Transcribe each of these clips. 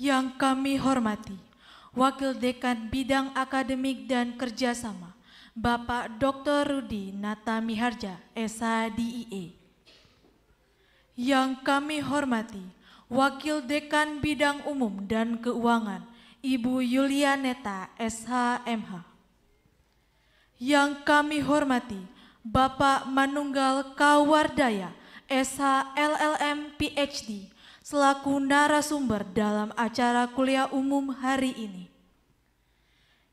yang kami hormati, Wakil Dekan Bidang Akademik dan Kerjasama, Bapak Dr. Rudi Nata Miharja, SADIE. Yang kami hormati, Wakil Dekan Bidang Umum dan Keuangan, Ibu Yulianeta SHMH. Yang kami hormati, Bapak Manunggal Kawardaya, SH LLM PhD, selaku narasumber dalam acara kuliah umum hari ini.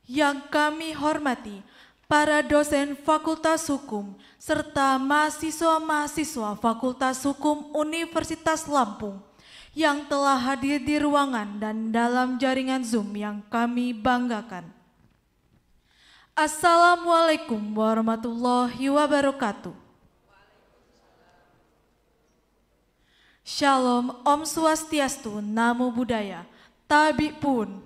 Yang kami hormati para dosen Fakultas Hukum serta mahasiswa-mahasiswa Fakultas Hukum Universitas Lampung yang telah hadir di ruangan dan dalam jaringan Zoom yang kami banggakan. Assalamualaikum warahmatullahi wabarakatuh. Shalom, Om Swastiastu, Namo Buddhaya, Tabi Pun.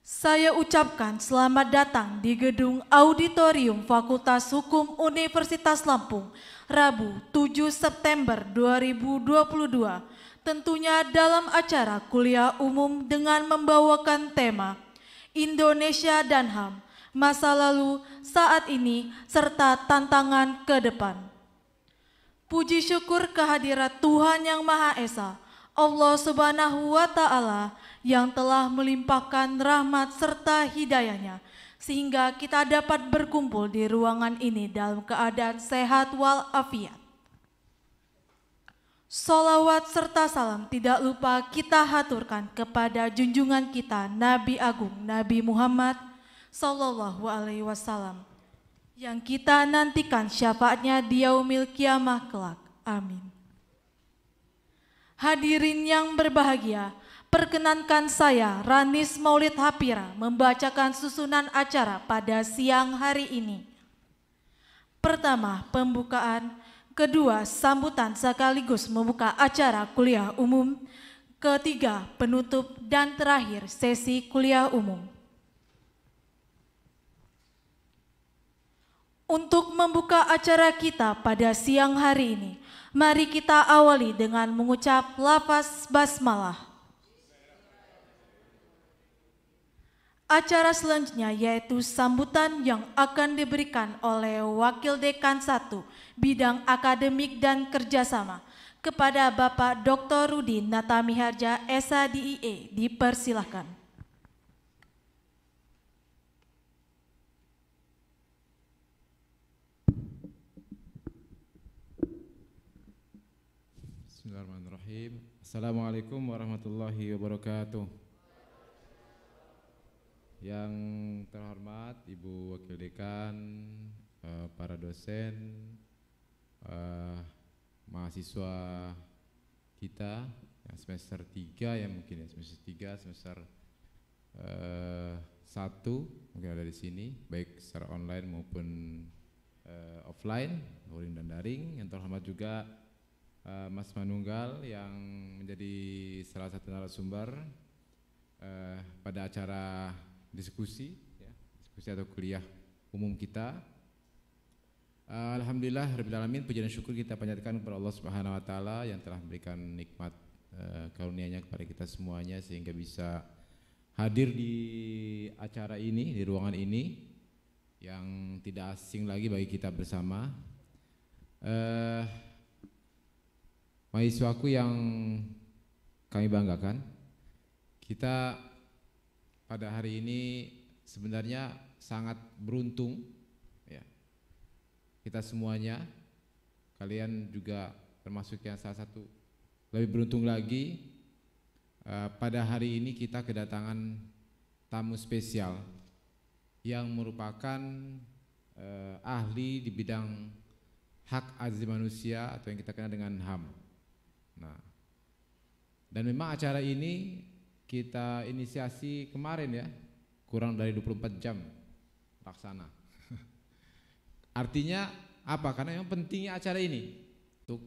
Saya ucapkan selamat datang di gedung Auditorium Fakultas Hukum Universitas Lampung, Rabu 7 September 2022, tentunya dalam acara kuliah umum dengan membawakan tema Indonesia dan HAM, masa lalu, saat ini, serta tantangan ke depan. Puji syukur kehadirat Tuhan Yang Maha Esa, Allah Subhanahu wa Ta'ala, yang telah melimpahkan rahmat serta hidayahnya, sehingga kita dapat berkumpul di ruangan ini dalam keadaan sehat walafiat. Salawat serta salam tidak lupa kita haturkan kepada junjungan kita Nabi Agung Nabi Muhammad Sallallahu Alaihi Wasallam yang kita nantikan syafaatnya di yaumil kiamah kelak. Amin. Hadirin yang berbahagia, perkenankan saya Ranis Maulid Hapira membacakan susunan acara pada siang hari ini. Pertama, pembukaan. Kedua, sambutan sekaligus membuka acara kuliah umum. Ketiga, penutup dan terakhir sesi kuliah umum. Untuk membuka acara kita pada siang hari ini, mari kita awali dengan mengucap lafaz basmalah. Acara selanjutnya yaitu sambutan yang akan diberikan oleh Wakil Dekan 1 Bidang Akademik dan Kerjasama kepada Bapak Dr. Rudi Natamiharja SADIE, dipersilahkan. Bismillahirrahmanirrahim. Assalamualaikum warahmatullahi wabarakatuh. Yang terhormat Ibu Wakil Dekan, eh, para dosen, eh, mahasiswa kita yang semester 3 ya mungkin ya semester 3, semester eh, satu mungkin ada di sini baik secara online maupun offline, luring dan daring. Yang terhormat juga uh, Mas Manunggal yang menjadi salah satu narasumber uh, pada acara diskusi, ya, diskusi atau kuliah umum kita. Uh, Alhamdulillah, Alamin, puji dan syukur kita panjatkan kepada Allah Subhanahu Wa Taala yang telah memberikan nikmat uh, karunia-Nya kepada kita semuanya sehingga bisa hadir di acara ini, di ruangan ini yang tidak asing lagi bagi kita bersama. Uh, mahasiswaku yang kami banggakan. Kita pada hari ini sebenarnya sangat beruntung ya. Kita semuanya kalian juga termasuk yang salah satu lebih beruntung lagi eh, pada hari ini kita kedatangan tamu spesial yang merupakan eh, ahli di bidang hak asasi manusia atau yang kita kenal dengan HAM. Nah, dan memang acara ini kita inisiasi kemarin ya, kurang dari 24 jam laksana. Artinya apa? Karena yang pentingnya acara ini untuk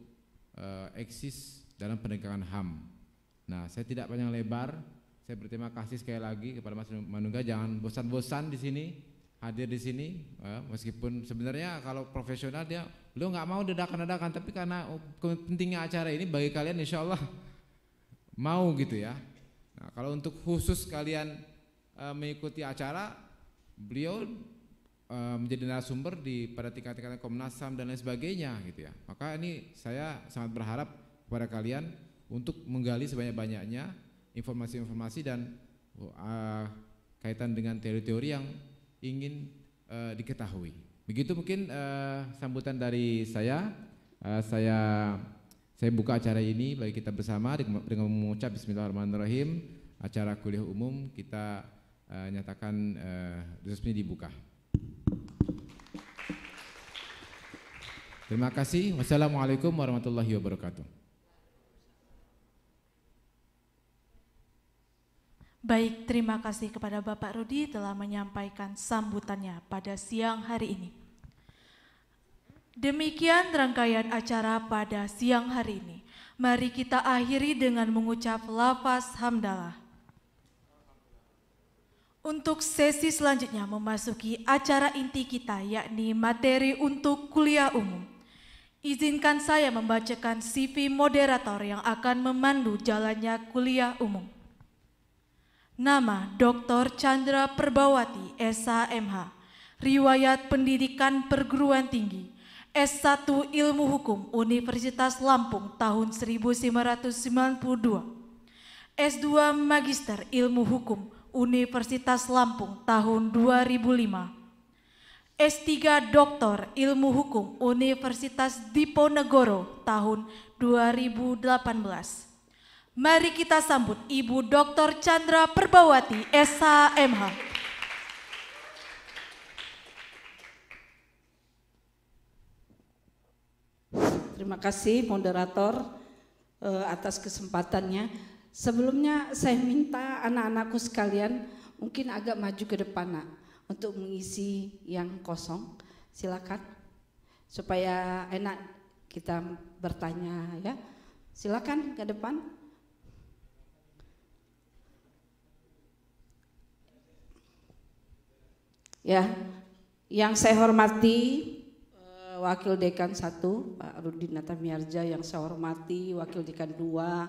uh, eksis dalam penegakan HAM. Nah, saya tidak panjang lebar, saya berterima kasih sekali lagi kepada Mas Manungga jangan bosan-bosan di sini, hadir di sini uh, meskipun sebenarnya kalau profesional dia Lu nggak mau dedakan kan tapi karena pentingnya acara ini bagi kalian insya Allah mau gitu ya. Nah, kalau untuk khusus kalian e, mengikuti acara, beliau e, menjadi narasumber di pada tingkat-tingkat Komnas HAM dan lain sebagainya gitu ya. Maka ini saya sangat berharap kepada kalian untuk menggali sebanyak-banyaknya informasi-informasi dan uh, kaitan dengan teori-teori yang ingin uh, diketahui. Begitu mungkin uh, sambutan dari saya. Uh, saya saya buka acara ini bagi kita bersama dengan mengucap Bismillahirrahmanirrahim. Acara kuliah umum kita uh, nyatakan uh, resmi dibuka. Terima kasih. Wassalamualaikum warahmatullahi wabarakatuh. Baik, terima kasih kepada Bapak Rudi telah menyampaikan sambutannya pada siang hari ini. Demikian rangkaian acara pada siang hari ini. Mari kita akhiri dengan mengucap lafaz hamdalah. Untuk sesi selanjutnya memasuki acara inti kita yakni materi untuk kuliah umum. Izinkan saya membacakan CV moderator yang akan memandu jalannya kuliah umum. Nama Dr. Chandra Perbawati, SHMH. Riwayat Pendidikan Perguruan Tinggi. S1 Ilmu Hukum Universitas Lampung tahun 1992, S2 Magister Ilmu Hukum Universitas Lampung tahun 2005, S3 Doktor Ilmu Hukum Universitas Diponegoro tahun 2018. Mari kita sambut Ibu Dr. Chandra Perbawati, SHMH. Terima kasih moderator uh, atas kesempatannya. Sebelumnya saya minta anak-anakku sekalian mungkin agak maju ke depan nak untuk mengisi yang kosong. Silakan supaya enak kita bertanya ya. Silakan ke depan. Ya, yang saya hormati Wakil Dekan 1 Pak Rudin Natamiarja yang saya hormati, Wakil Dekan 2 uh,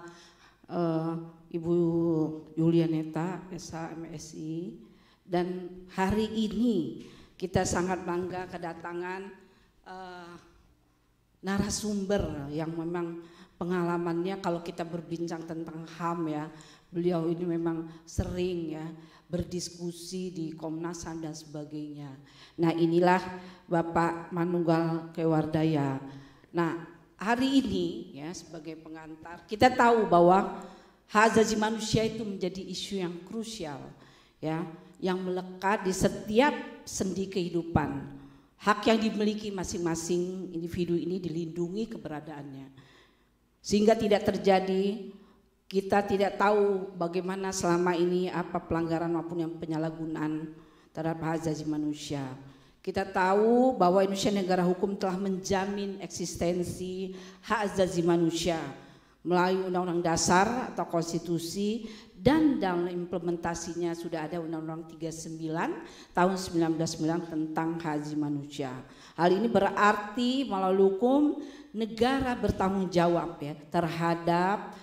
eh, Ibu Yulianeta SA MSI dan hari ini kita sangat bangga kedatangan uh, narasumber yang memang pengalamannya kalau kita berbincang tentang HAM ya beliau ini memang sering ya berdiskusi di Komnas HAM dan sebagainya. Nah inilah Bapak Manunggal Kewardaya. Nah hari ini ya sebagai pengantar kita tahu bahwa hak asasi manusia itu menjadi isu yang krusial ya yang melekat di setiap sendi kehidupan. Hak yang dimiliki masing-masing individu ini dilindungi keberadaannya. Sehingga tidak terjadi kita tidak tahu bagaimana selama ini apa pelanggaran maupun yang penyalahgunaan terhadap hak asasi manusia. Kita tahu bahwa Indonesia negara hukum telah menjamin eksistensi hak asasi manusia melalui Undang-Undang Dasar atau Konstitusi dan dalam implementasinya sudah ada Undang-Undang 39 tahun 1999 tentang hak asasi manusia. Hal ini berarti melalui hukum negara bertanggung jawab ya terhadap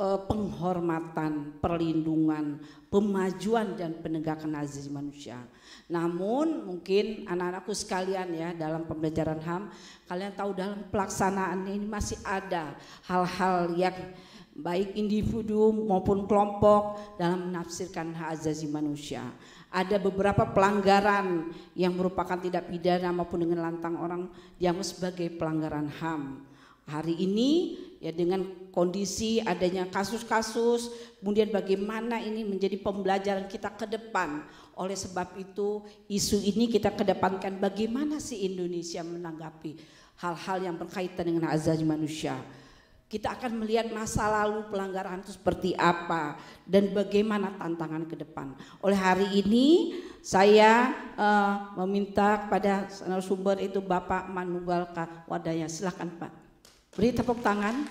Eh, penghormatan, perlindungan, pemajuan dan penegakan azizi manusia. Namun mungkin anak-anakku sekalian ya dalam pembelajaran HAM, kalian tahu dalam pelaksanaan ini masih ada hal-hal yang baik individu maupun kelompok dalam menafsirkan hak azazi manusia. Ada beberapa pelanggaran yang merupakan tidak pidana maupun dengan lantang orang dianggap sebagai pelanggaran HAM. Hari ini ya dengan kondisi adanya kasus-kasus, kemudian bagaimana ini menjadi pembelajaran kita ke depan. Oleh sebab itu isu ini kita kedepankan bagaimana sih Indonesia menanggapi hal-hal yang berkaitan dengan azaz manusia. Kita akan melihat masa lalu pelanggaran itu seperti apa dan bagaimana tantangan ke depan. Oleh hari ini saya uh, meminta kepada narasumber itu Bapak Manubal Wadaya. Silakan Pak. Beri tepuk tangan.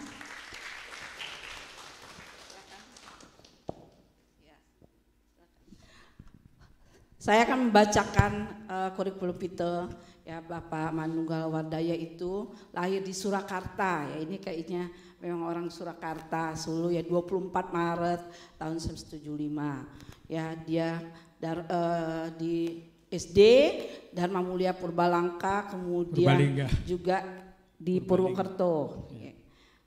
Saya akan membacakan uh, kurikulum Peter ya Bapak Manunggal Wardaya itu lahir di Surakarta ya ini kayaknya memang orang Surakarta Solo ya 24 Maret tahun 1975 ya dia dar, uh, di SD Dharma Mulia Purbalangka kemudian Purbalingga. juga di Purwokerto. Ya. Ya.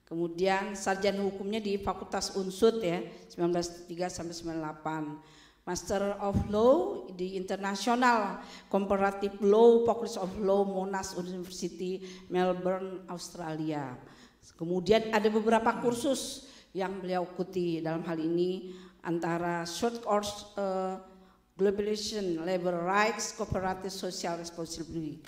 Kemudian sarjana hukumnya di Fakultas Unsud ya 1903 sampai 98. Master of Law di International Comparative Law Faculty of Law Monash University Melbourne Australia. Kemudian ada beberapa kursus yang beliau ikuti dalam hal ini antara short course uh, globalization, labor rights, cooperative social responsibility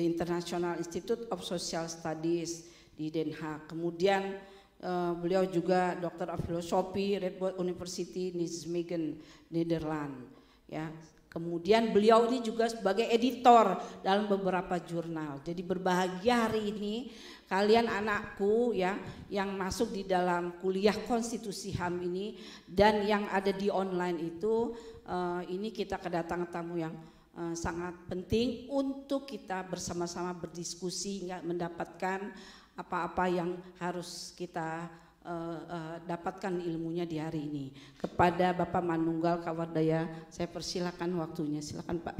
the International Institute of Social Studies di Den Haag. Kemudian uh, beliau juga Doktor of Philosophy Redwood University Nijmegen Nederland. Ya, Kemudian beliau ini juga sebagai editor dalam beberapa jurnal. Jadi berbahagia hari ini kalian anakku ya yang masuk di dalam kuliah konstitusi HAM ini dan yang ada di online itu uh, ini kita kedatangan tamu yang Eh, sangat penting untuk kita bersama-sama berdiskusi nggak mendapatkan apa-apa yang harus kita uh, uh, dapatkan ilmunya di hari ini. Kepada Bapak Manunggal Kawardaya, saya persilakan waktunya. Silakan Pak.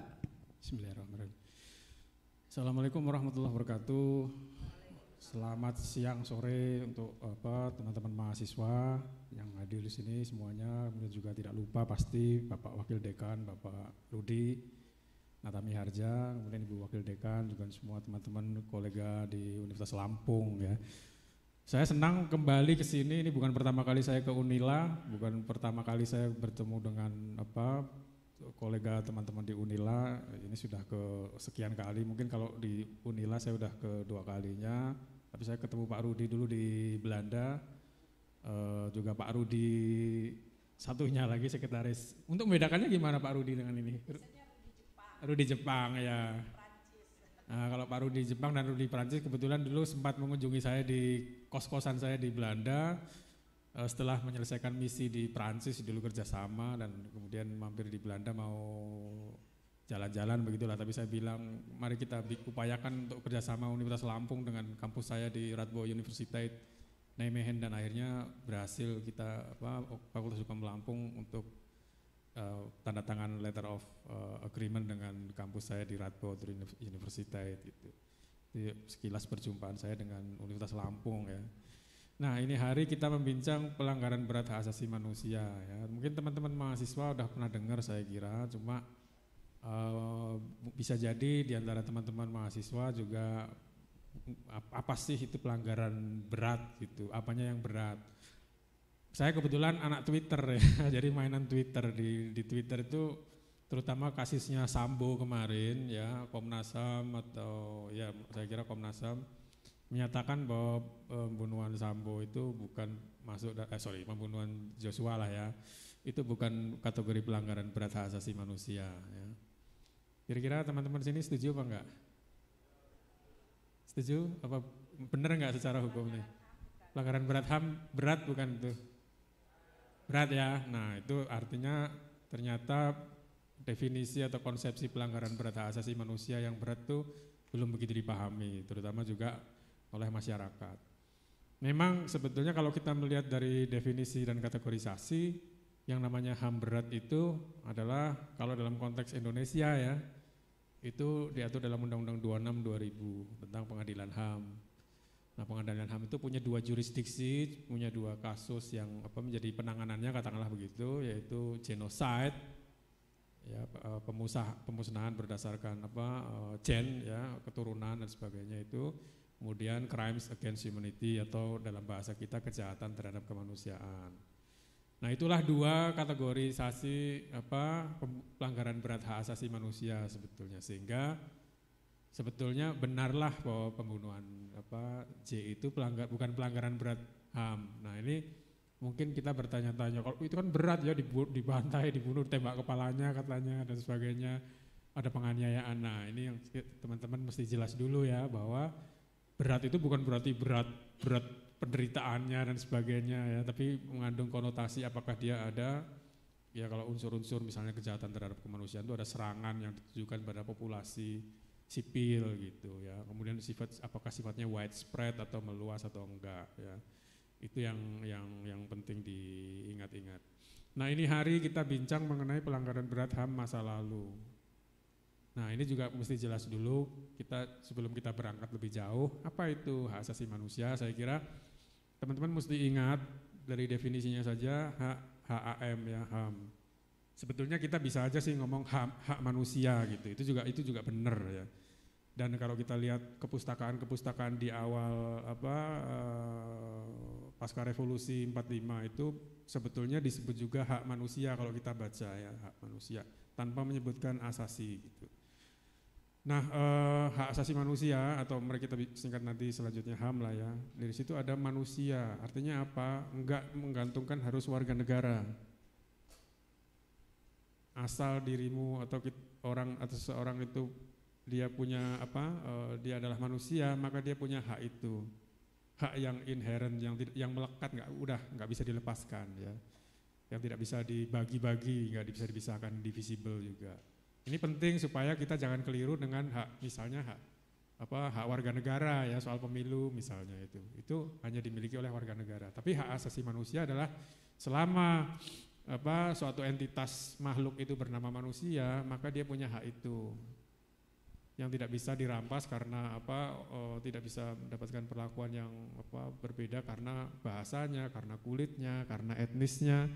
Bismillahirrahmanirrahim. Assalamualaikum warahmatullahi wabarakatuh. Selamat siang sore untuk apa teman-teman mahasiswa yang hadir di sini semuanya, kemudian juga tidak lupa pasti Bapak Wakil Dekan, Bapak Ludi, Natami Harja, kemudian Ibu Wakil Dekan, juga semua teman-teman kolega di Universitas Lampung ya. Saya senang kembali ke sini, ini bukan pertama kali saya ke Unila, bukan pertama kali saya bertemu dengan apa kolega teman-teman di Unila, ini sudah ke sekian kali, mungkin kalau di Unila saya sudah ke dua kalinya, tapi saya ketemu Pak Rudi dulu di Belanda, e, juga Pak Rudi satunya lagi sekretaris. Untuk membedakannya gimana Pak Rudi dengan ini? Rudi Jepang ya. Nah, kalau Pak Rudi Jepang dan Rudi Prancis kebetulan dulu sempat mengunjungi saya di kos-kosan saya di Belanda eh, setelah menyelesaikan misi di Prancis dulu kerjasama dan kemudian mampir di Belanda mau jalan-jalan begitulah tapi saya bilang mari kita upayakan untuk kerjasama Universitas Lampung dengan kampus saya di Radboud University Nijmegen dan akhirnya berhasil kita apa Fakultas Hukum Lampung untuk Eh, tanda tangan letter of uh, agreement dengan kampus saya di Radboud University gitu. Jadi sekilas perjumpaan saya dengan Universitas Lampung ya. Nah ini hari kita membincang pelanggaran berat hak asasi manusia ya. Mungkin teman-teman mahasiswa sudah pernah dengar saya kira, cuma uh, bisa jadi di antara teman-teman mahasiswa juga apa sih itu pelanggaran berat gitu, apanya yang berat saya kebetulan anak Twitter ya, jadi mainan Twitter di, di Twitter itu terutama kasusnya Sambo kemarin ya Komnas HAM atau ya saya kira Komnas HAM menyatakan bahwa eh, pembunuhan Sambo itu bukan masuk eh sorry pembunuhan Joshua lah ya itu bukan kategori pelanggaran berat hak asasi manusia ya. Kira-kira teman-teman sini setuju apa enggak? Setuju? Apa benar enggak secara hukum nih Pelanggaran berat HAM berat bukan itu? Berat ya. Nah, itu artinya ternyata definisi atau konsepsi pelanggaran berat hak asasi manusia yang berat itu belum begitu dipahami, terutama juga oleh masyarakat. Memang sebetulnya kalau kita melihat dari definisi dan kategorisasi, yang namanya HAM berat itu adalah kalau dalam konteks Indonesia ya, itu diatur dalam Undang-Undang 26 2000 tentang pengadilan HAM. Nah pengadilan HAM itu punya dua jurisdiksi, punya dua kasus yang apa menjadi penanganannya katakanlah begitu, yaitu genocide, ya eh, pemusah, pemusnahan berdasarkan apa eh, gen ya keturunan dan sebagainya itu, kemudian crimes against humanity atau dalam bahasa kita kejahatan terhadap kemanusiaan. Nah itulah dua kategorisasi apa pelanggaran berat hak asasi manusia sebetulnya sehingga sebetulnya benarlah bahwa pembunuhan apa J itu pelanggar bukan pelanggaran berat HAM. Nah, ini mungkin kita bertanya-tanya kalau itu kan berat ya dibantai, dibunuh, tembak kepalanya katanya dan sebagainya. Ada penganiayaan. Nah, ini yang teman-teman mesti jelas dulu ya bahwa berat itu bukan berarti berat berat penderitaannya dan sebagainya ya, tapi mengandung konotasi apakah dia ada ya kalau unsur-unsur misalnya kejahatan terhadap kemanusiaan itu ada serangan yang ditujukan pada populasi sipil gitu ya. Kemudian sifat apakah sifatnya widespread atau meluas atau enggak ya. Itu yang yang yang penting diingat-ingat. Nah, ini hari kita bincang mengenai pelanggaran berat HAM masa lalu. Nah, ini juga mesti jelas dulu kita sebelum kita berangkat lebih jauh, apa itu hak asasi manusia? Saya kira teman-teman mesti ingat dari definisinya saja hak HAM ya HAM sebetulnya kita bisa aja sih ngomong hak, hak manusia gitu. Itu juga itu juga benar ya. Dan kalau kita lihat kepustakaan-kepustakaan di awal apa eh, pasca revolusi 45 itu sebetulnya disebut juga hak manusia kalau kita baca ya, hak manusia tanpa menyebutkan asasi gitu. Nah, eh, hak asasi manusia atau mereka kita singkat nanti selanjutnya HAM lah ya. Dari situ ada manusia, artinya apa? Enggak menggantungkan harus warga negara asal dirimu atau orang atau seorang itu dia punya apa uh, dia adalah manusia maka dia punya hak itu hak yang inherent yang yang melekat nggak udah nggak bisa dilepaskan ya yang tidak bisa dibagi-bagi nggak bisa dipisahkan divisible juga ini penting supaya kita jangan keliru dengan hak misalnya hak apa hak warga negara ya soal pemilu misalnya itu itu hanya dimiliki oleh warga negara tapi hak asasi manusia adalah selama apa suatu entitas makhluk itu bernama manusia, maka dia punya hak itu yang tidak bisa dirampas karena apa oh, tidak bisa mendapatkan perlakuan yang apa berbeda karena bahasanya, karena kulitnya, karena etnisnya,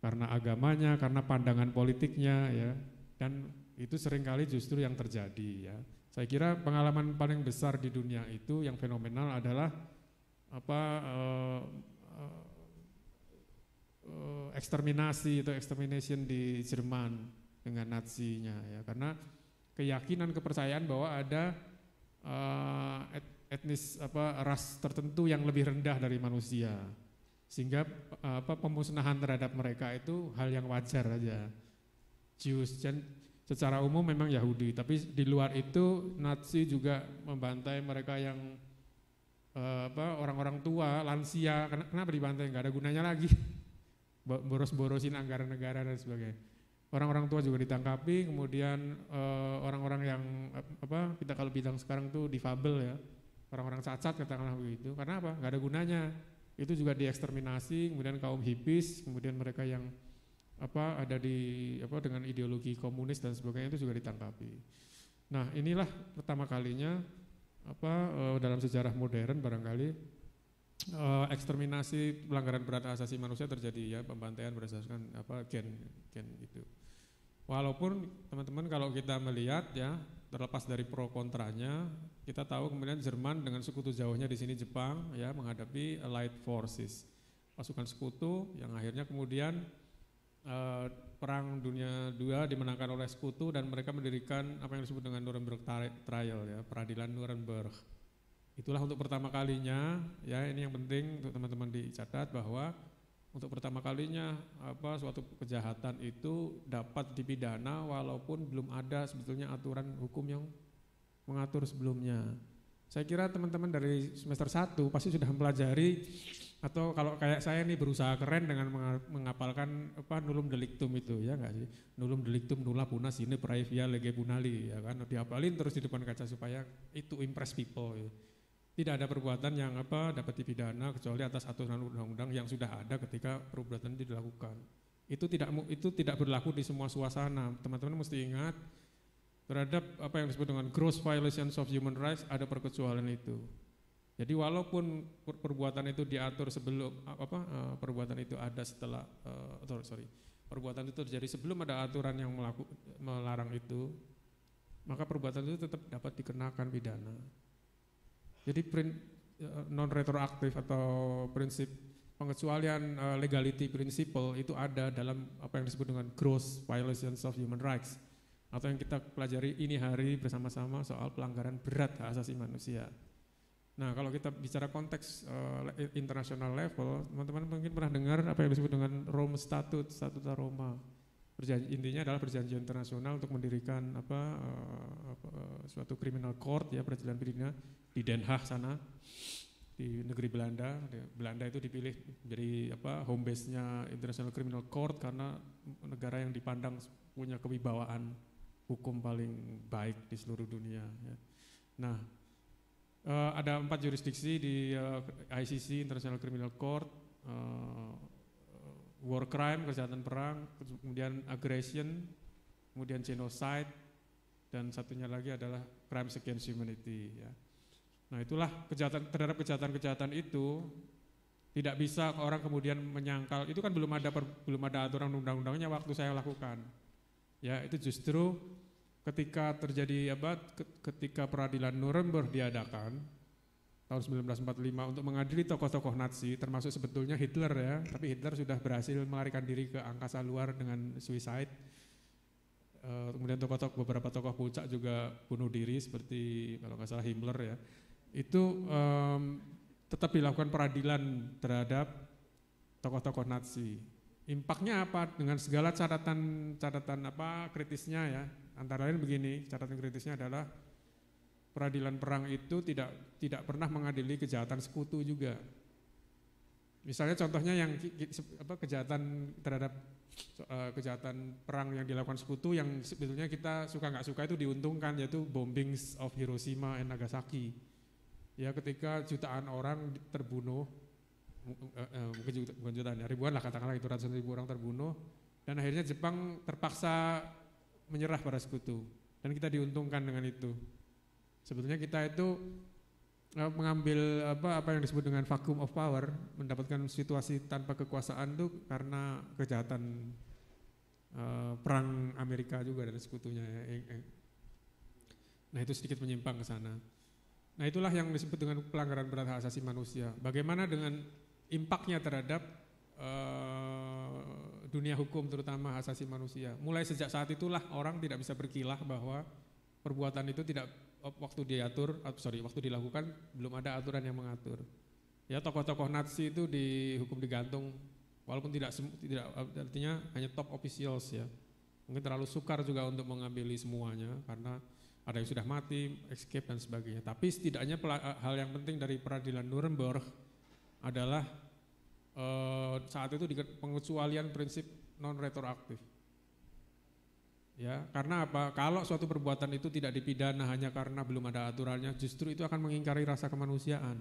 karena agamanya, karena pandangan politiknya ya. Dan itu seringkali justru yang terjadi ya. Saya kira pengalaman paling besar di dunia itu yang fenomenal adalah apa eh, eh uh, eksterminasi atau extermination di Jerman dengan Nazinya ya karena keyakinan kepercayaan bahwa ada uh, et, etnis apa ras tertentu yang lebih rendah dari manusia sehingga apa pemusnahan terhadap mereka itu hal yang wajar aja. Jews dan secara umum memang Yahudi, tapi di luar itu Nazi juga membantai mereka yang eh, apa orang-orang tua, lansia. Kenapa dibantai? nggak ada gunanya lagi boros-borosin anggaran negara dan sebagainya. Orang-orang tua juga ditangkapi, kemudian orang eh, orang-orang yang eh, apa kita kalau bidang sekarang tuh difabel ya, orang-orang cacat katakanlah begitu. Karena apa? Gak ada gunanya. Itu juga dieksterminasi, kemudian kaum hipis, kemudian mereka yang apa ada di apa dengan ideologi komunis dan sebagainya itu juga ditangkapi. Nah inilah pertama kalinya apa eh, dalam sejarah modern barangkali uh, eksterminasi pelanggaran berat asasi manusia terjadi ya pembantaian berdasarkan apa gen gen itu. Walaupun teman-teman kalau kita melihat ya terlepas dari pro kontranya, kita tahu kemudian Jerman dengan sekutu jauhnya di sini Jepang ya menghadapi Allied Forces pasukan sekutu yang akhirnya kemudian eh, perang dunia dua dimenangkan oleh sekutu dan mereka mendirikan apa yang disebut dengan Nuremberg Trial ya peradilan Nuremberg Itulah untuk pertama kalinya ya ini yang penting untuk teman-teman dicatat bahwa untuk pertama kalinya apa suatu kejahatan itu dapat dipidana walaupun belum ada sebetulnya aturan hukum yang mengatur sebelumnya. Saya kira teman-teman dari semester 1 pasti sudah mempelajari atau kalau kayak saya nih berusaha keren dengan mengapalkan apa nulum delictum itu ya enggak sih? Nulum delictum nulla puna sine praevia lege punali ya kan diapalin terus di depan kaca supaya itu impress people. Ya tidak ada perbuatan yang apa dapat dipidana kecuali atas aturan undang-undang yang sudah ada ketika perbuatan itu dilakukan. Itu tidak itu tidak berlaku di semua suasana. Teman-teman mesti ingat terhadap apa yang disebut dengan gross violations of human rights ada perkecualian itu. Jadi walaupun perbuatan itu diatur sebelum apa e, perbuatan itu ada setelah e, uh, sorry, sorry perbuatan itu terjadi sebelum ada aturan yang melaku, melarang itu maka perbuatan itu tetap dapat dikenakan pidana. Jadi print eh, non retroaktif atau prinsip pengecualian uh, legality principle itu ada dalam apa yang disebut dengan gross violations of human rights atau yang kita pelajari ini hari bersama-sama soal pelanggaran berat hak asasi manusia. Nah, kalau kita bicara konteks uh, internasional level, teman-teman mungkin pernah dengar apa yang disebut dengan Rome Statute, Statuta Roma. Perjanji, intinya adalah perjanjian internasional untuk mendirikan apa, uh, apa uh, suatu criminal court ya perjanjian pidana di Den Haag sana di negeri Belanda. Belanda itu dipilih jadi apa home base-nya International Criminal Court karena negara yang dipandang punya kewibawaan hukum paling baik di seluruh dunia. Ya. Nah, eh, ada empat jurisdiksi di eh, ICC International Criminal Court, eh, war crime kejahatan perang, kemudian aggression, kemudian genocide, dan satunya lagi adalah crimes against humanity. Ya. Nah itulah kejahatan terhadap kejahatan-kejahatan itu tidak bisa orang kemudian menyangkal itu kan belum ada per, belum ada aturan undang-undangnya waktu saya lakukan ya itu justru ketika terjadi abad ketika peradilan Nuremberg diadakan tahun 1945 untuk mengadili tokoh-tokoh Nazi termasuk sebetulnya Hitler ya tapi Hitler sudah berhasil melarikan diri ke angkasa luar dengan suicide eh, kemudian tokoh-tokoh beberapa tokoh puncak juga bunuh diri seperti kalau nggak salah Himmler ya itu um, tetap dilakukan peradilan terhadap tokoh-tokoh Nazi. Impaknya apa dengan segala catatan-catatan apa kritisnya ya? Antara lain begini, catatan kritisnya adalah peradilan perang itu tidak tidak pernah mengadili kejahatan sekutu juga. Misalnya contohnya yang apa kejahatan terhadap e, kejahatan perang yang dilakukan sekutu yang sebetulnya kita suka nggak suka itu diuntungkan yaitu bombings of Hiroshima and Nagasaki ya ketika jutaan orang terbunuh eh, eh, mungkin juga bukan jutaan ya ribuan lah katakanlah itu ratusan ribu orang terbunuh dan akhirnya Jepang terpaksa menyerah pada sekutu dan kita diuntungkan dengan itu sebetulnya kita itu eh, mengambil apa apa yang disebut dengan vacuum of power mendapatkan situasi tanpa kekuasaan tuh karena kejahatan perang Amerika juga dan sekutunya nah itu sedikit menyimpang ke sana Nah itulah yang disebut dengan pelanggaran berat hak asasi manusia. Bagaimana dengan impaknya terhadap uh, dunia hukum terutama hak asasi manusia. Mulai sejak saat itulah orang tidak bisa berkilah bahwa perbuatan itu tidak eh, waktu diatur, eh, sorry, waktu dilakukan belum ada aturan yang mengatur. Ya tokoh-tokoh Nazi itu dihukum digantung, walaupun tidak tidak artinya hanya top officials ya. Mungkin terlalu sukar juga untuk mengambil semuanya karena ada yang sudah mati, escape dan sebagainya. Tapi setidaknya eh, hal yang penting dari peradilan Nuremberg adalah eh, saat itu pengecualian prinsip non retroaktif. Ya, karena apa? Kalau suatu perbuatan itu tidak dipidana hanya karena belum ada aturannya, justru itu akan mengingkari rasa kemanusiaan.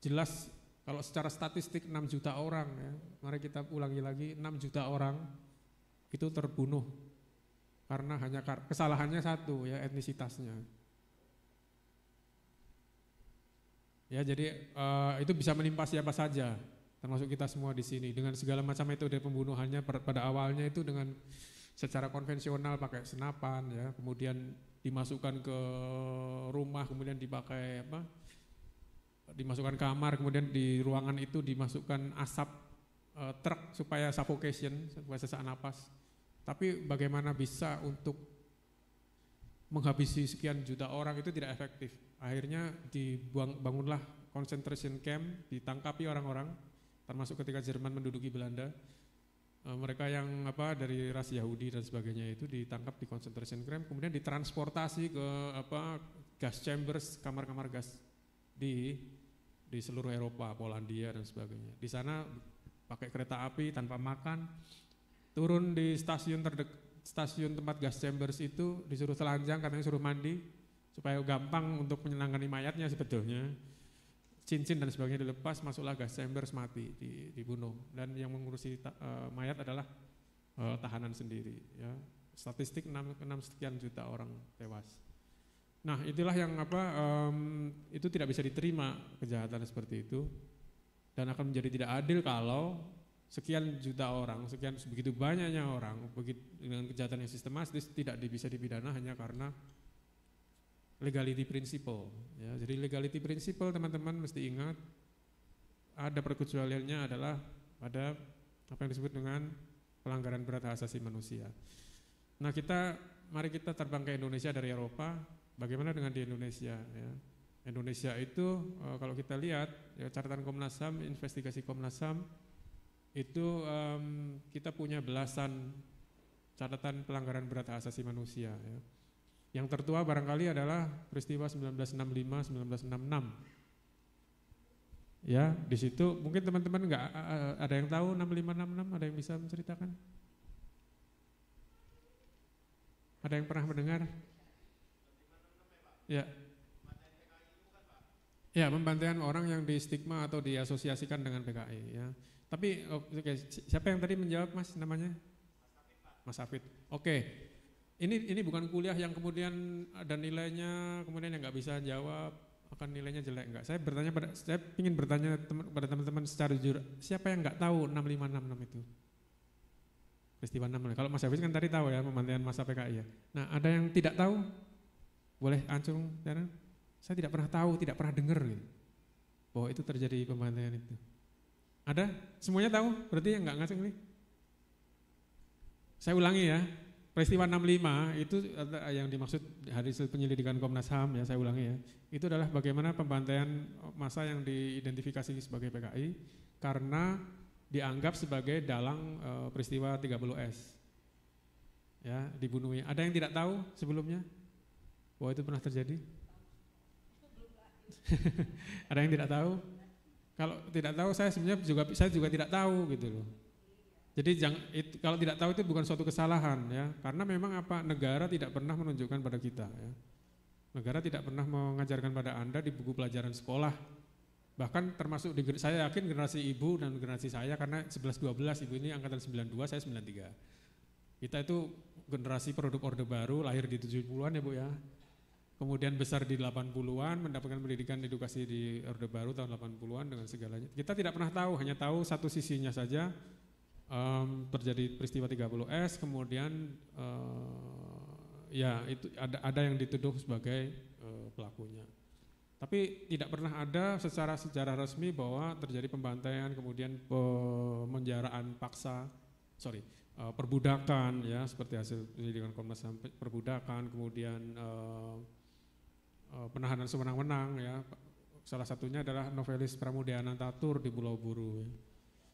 Jelas kalau secara statistik 6 juta orang ya, mari kita ulangi lagi 6 juta orang itu terbunuh karena hanya kesalahannya satu ya etnisitasnya. Ya jadi uh, itu bisa menimpa siapa saja termasuk kita semua di sini dengan segala macam metode pembunuhannya pada awalnya itu dengan secara konvensional pakai senapan ya kemudian dimasukkan ke rumah kemudian dipakai apa dimasukkan kamar kemudian di ruangan itu dimasukkan asap e, truk supaya suffocation supaya sesak napas tapi bagaimana bisa untuk menghabisi sekian juta orang itu tidak efektif. Akhirnya dibangunlah concentration camp, ditangkapi orang-orang, termasuk ketika Jerman menduduki Belanda. E, mereka yang apa dari ras Yahudi dan sebagainya itu ditangkap di concentration camp, kemudian ditransportasi ke apa gas chambers, kamar-kamar gas di di seluruh Eropa, Polandia dan sebagainya. Di sana pakai kereta api tanpa makan, turun di stasiun terdek stasiun tempat gas chambers itu disuruh telanjang katanya suruh mandi supaya gampang untuk menyenangkan mayatnya sebetulnya cincin dan sebagainya dilepas masuklah gas chambers mati di, dibunuh dan yang mengurusi ta, e, mayat adalah e, tahanan sendiri ya statistik 6, 6 sekian juta orang tewas nah itulah yang apa e, itu tidak bisa diterima kejahatan seperti itu dan akan menjadi tidak adil kalau sekian juta orang, sekian begitu banyaknya orang, begitu dengan kejahatan yang sistematis tidak bisa dipidana hanya karena legality principle. Ya, jadi legality principle teman-teman mesti ingat ada perkecualiannya adalah pada apa yang disebut dengan pelanggaran berat hak asasi manusia. Nah kita mari kita terbang ke Indonesia dari Eropa, bagaimana dengan di Indonesia? Ya? Indonesia itu eh, kalau kita lihat ya, catatan Komnas Ham, investigasi Komnas Ham itu um, kita punya belasan catatan pelanggaran berat hak asasi manusia. Ya. Yang tertua barangkali adalah peristiwa 1965-1966. Ya, di situ mungkin teman-teman nggak ada yang tahu 6566 ada yang bisa menceritakan? Ada yang pernah mendengar? Ya. Ya, pembantaian orang yang di stigma atau diasosiasikan dengan PKI ya. Tapi oke, okay, siapa yang tadi menjawab Mas namanya? Mas Afid. Oke. Okay. Ini ini bukan kuliah yang kemudian ada nilainya, kemudian yang nggak bisa jawab akan nilainya jelek enggak. Saya bertanya pada saya ingin bertanya teman, pada teman-teman secara jujur, siapa yang nggak tahu 6566 itu? Peristiwa 66. Kalau Mas Hafiz kan tadi tahu ya pemantian masa PKI ya. Nah, ada yang tidak tahu? Boleh ancung, Saya tidak pernah tahu, tidak pernah dengar gitu. Bahwa itu terjadi pemantian itu. Ada? Semuanya tahu? Berarti yang nggak ngasih nih? Saya ulangi ya, peristiwa 65 itu eh, yang dimaksud hari penyelidikan Komnas HAM ya saya ulangi ya. Itu adalah bagaimana pembantaian masa yang diidentifikasi sebagai PKI karena dianggap sebagai dalang eh, peristiwa 30S. Ya, dibunuhnya. Ada yang tidak tahu sebelumnya? Bahwa itu pernah terjadi? Ada yang tidak tahu? kalau tidak tahu saya sebenarnya juga saya juga tidak tahu gitu loh. Jadi jangan itu, kalau tidak tahu itu bukan suatu kesalahan ya, karena memang apa negara tidak pernah menunjukkan pada kita ya. Negara tidak pernah mengajarkan pada Anda di buku pelajaran sekolah. Bahkan termasuk di, saya yakin generasi ibu dan generasi saya karena 11 12 ibu ini angkatan 92, saya 93. Kita itu generasi produk orde baru lahir di 70-an ya Bu ya kemudian besar di 80-an, mendapatkan pendidikan edukasi di Orde Baru tahun 80-an dengan segalanya. Kita tidak pernah tahu, hanya tahu satu sisinya saja. Um, terjadi peristiwa 30S, kemudian uh, ya itu ada ada yang dituduh sebagai uh, pelakunya. Tapi tidak pernah ada secara sejarah resmi bahwa terjadi pembantaian, kemudian pemenjaraan paksa, sorry, eh, perbudakan ya seperti hasil pendidikan Komnas perbudakan, kemudian Eh, penahanan sewenang-wenang ya. Salah satunya adalah novelis Pramudiana Tatur di Pulau Buru. Ya.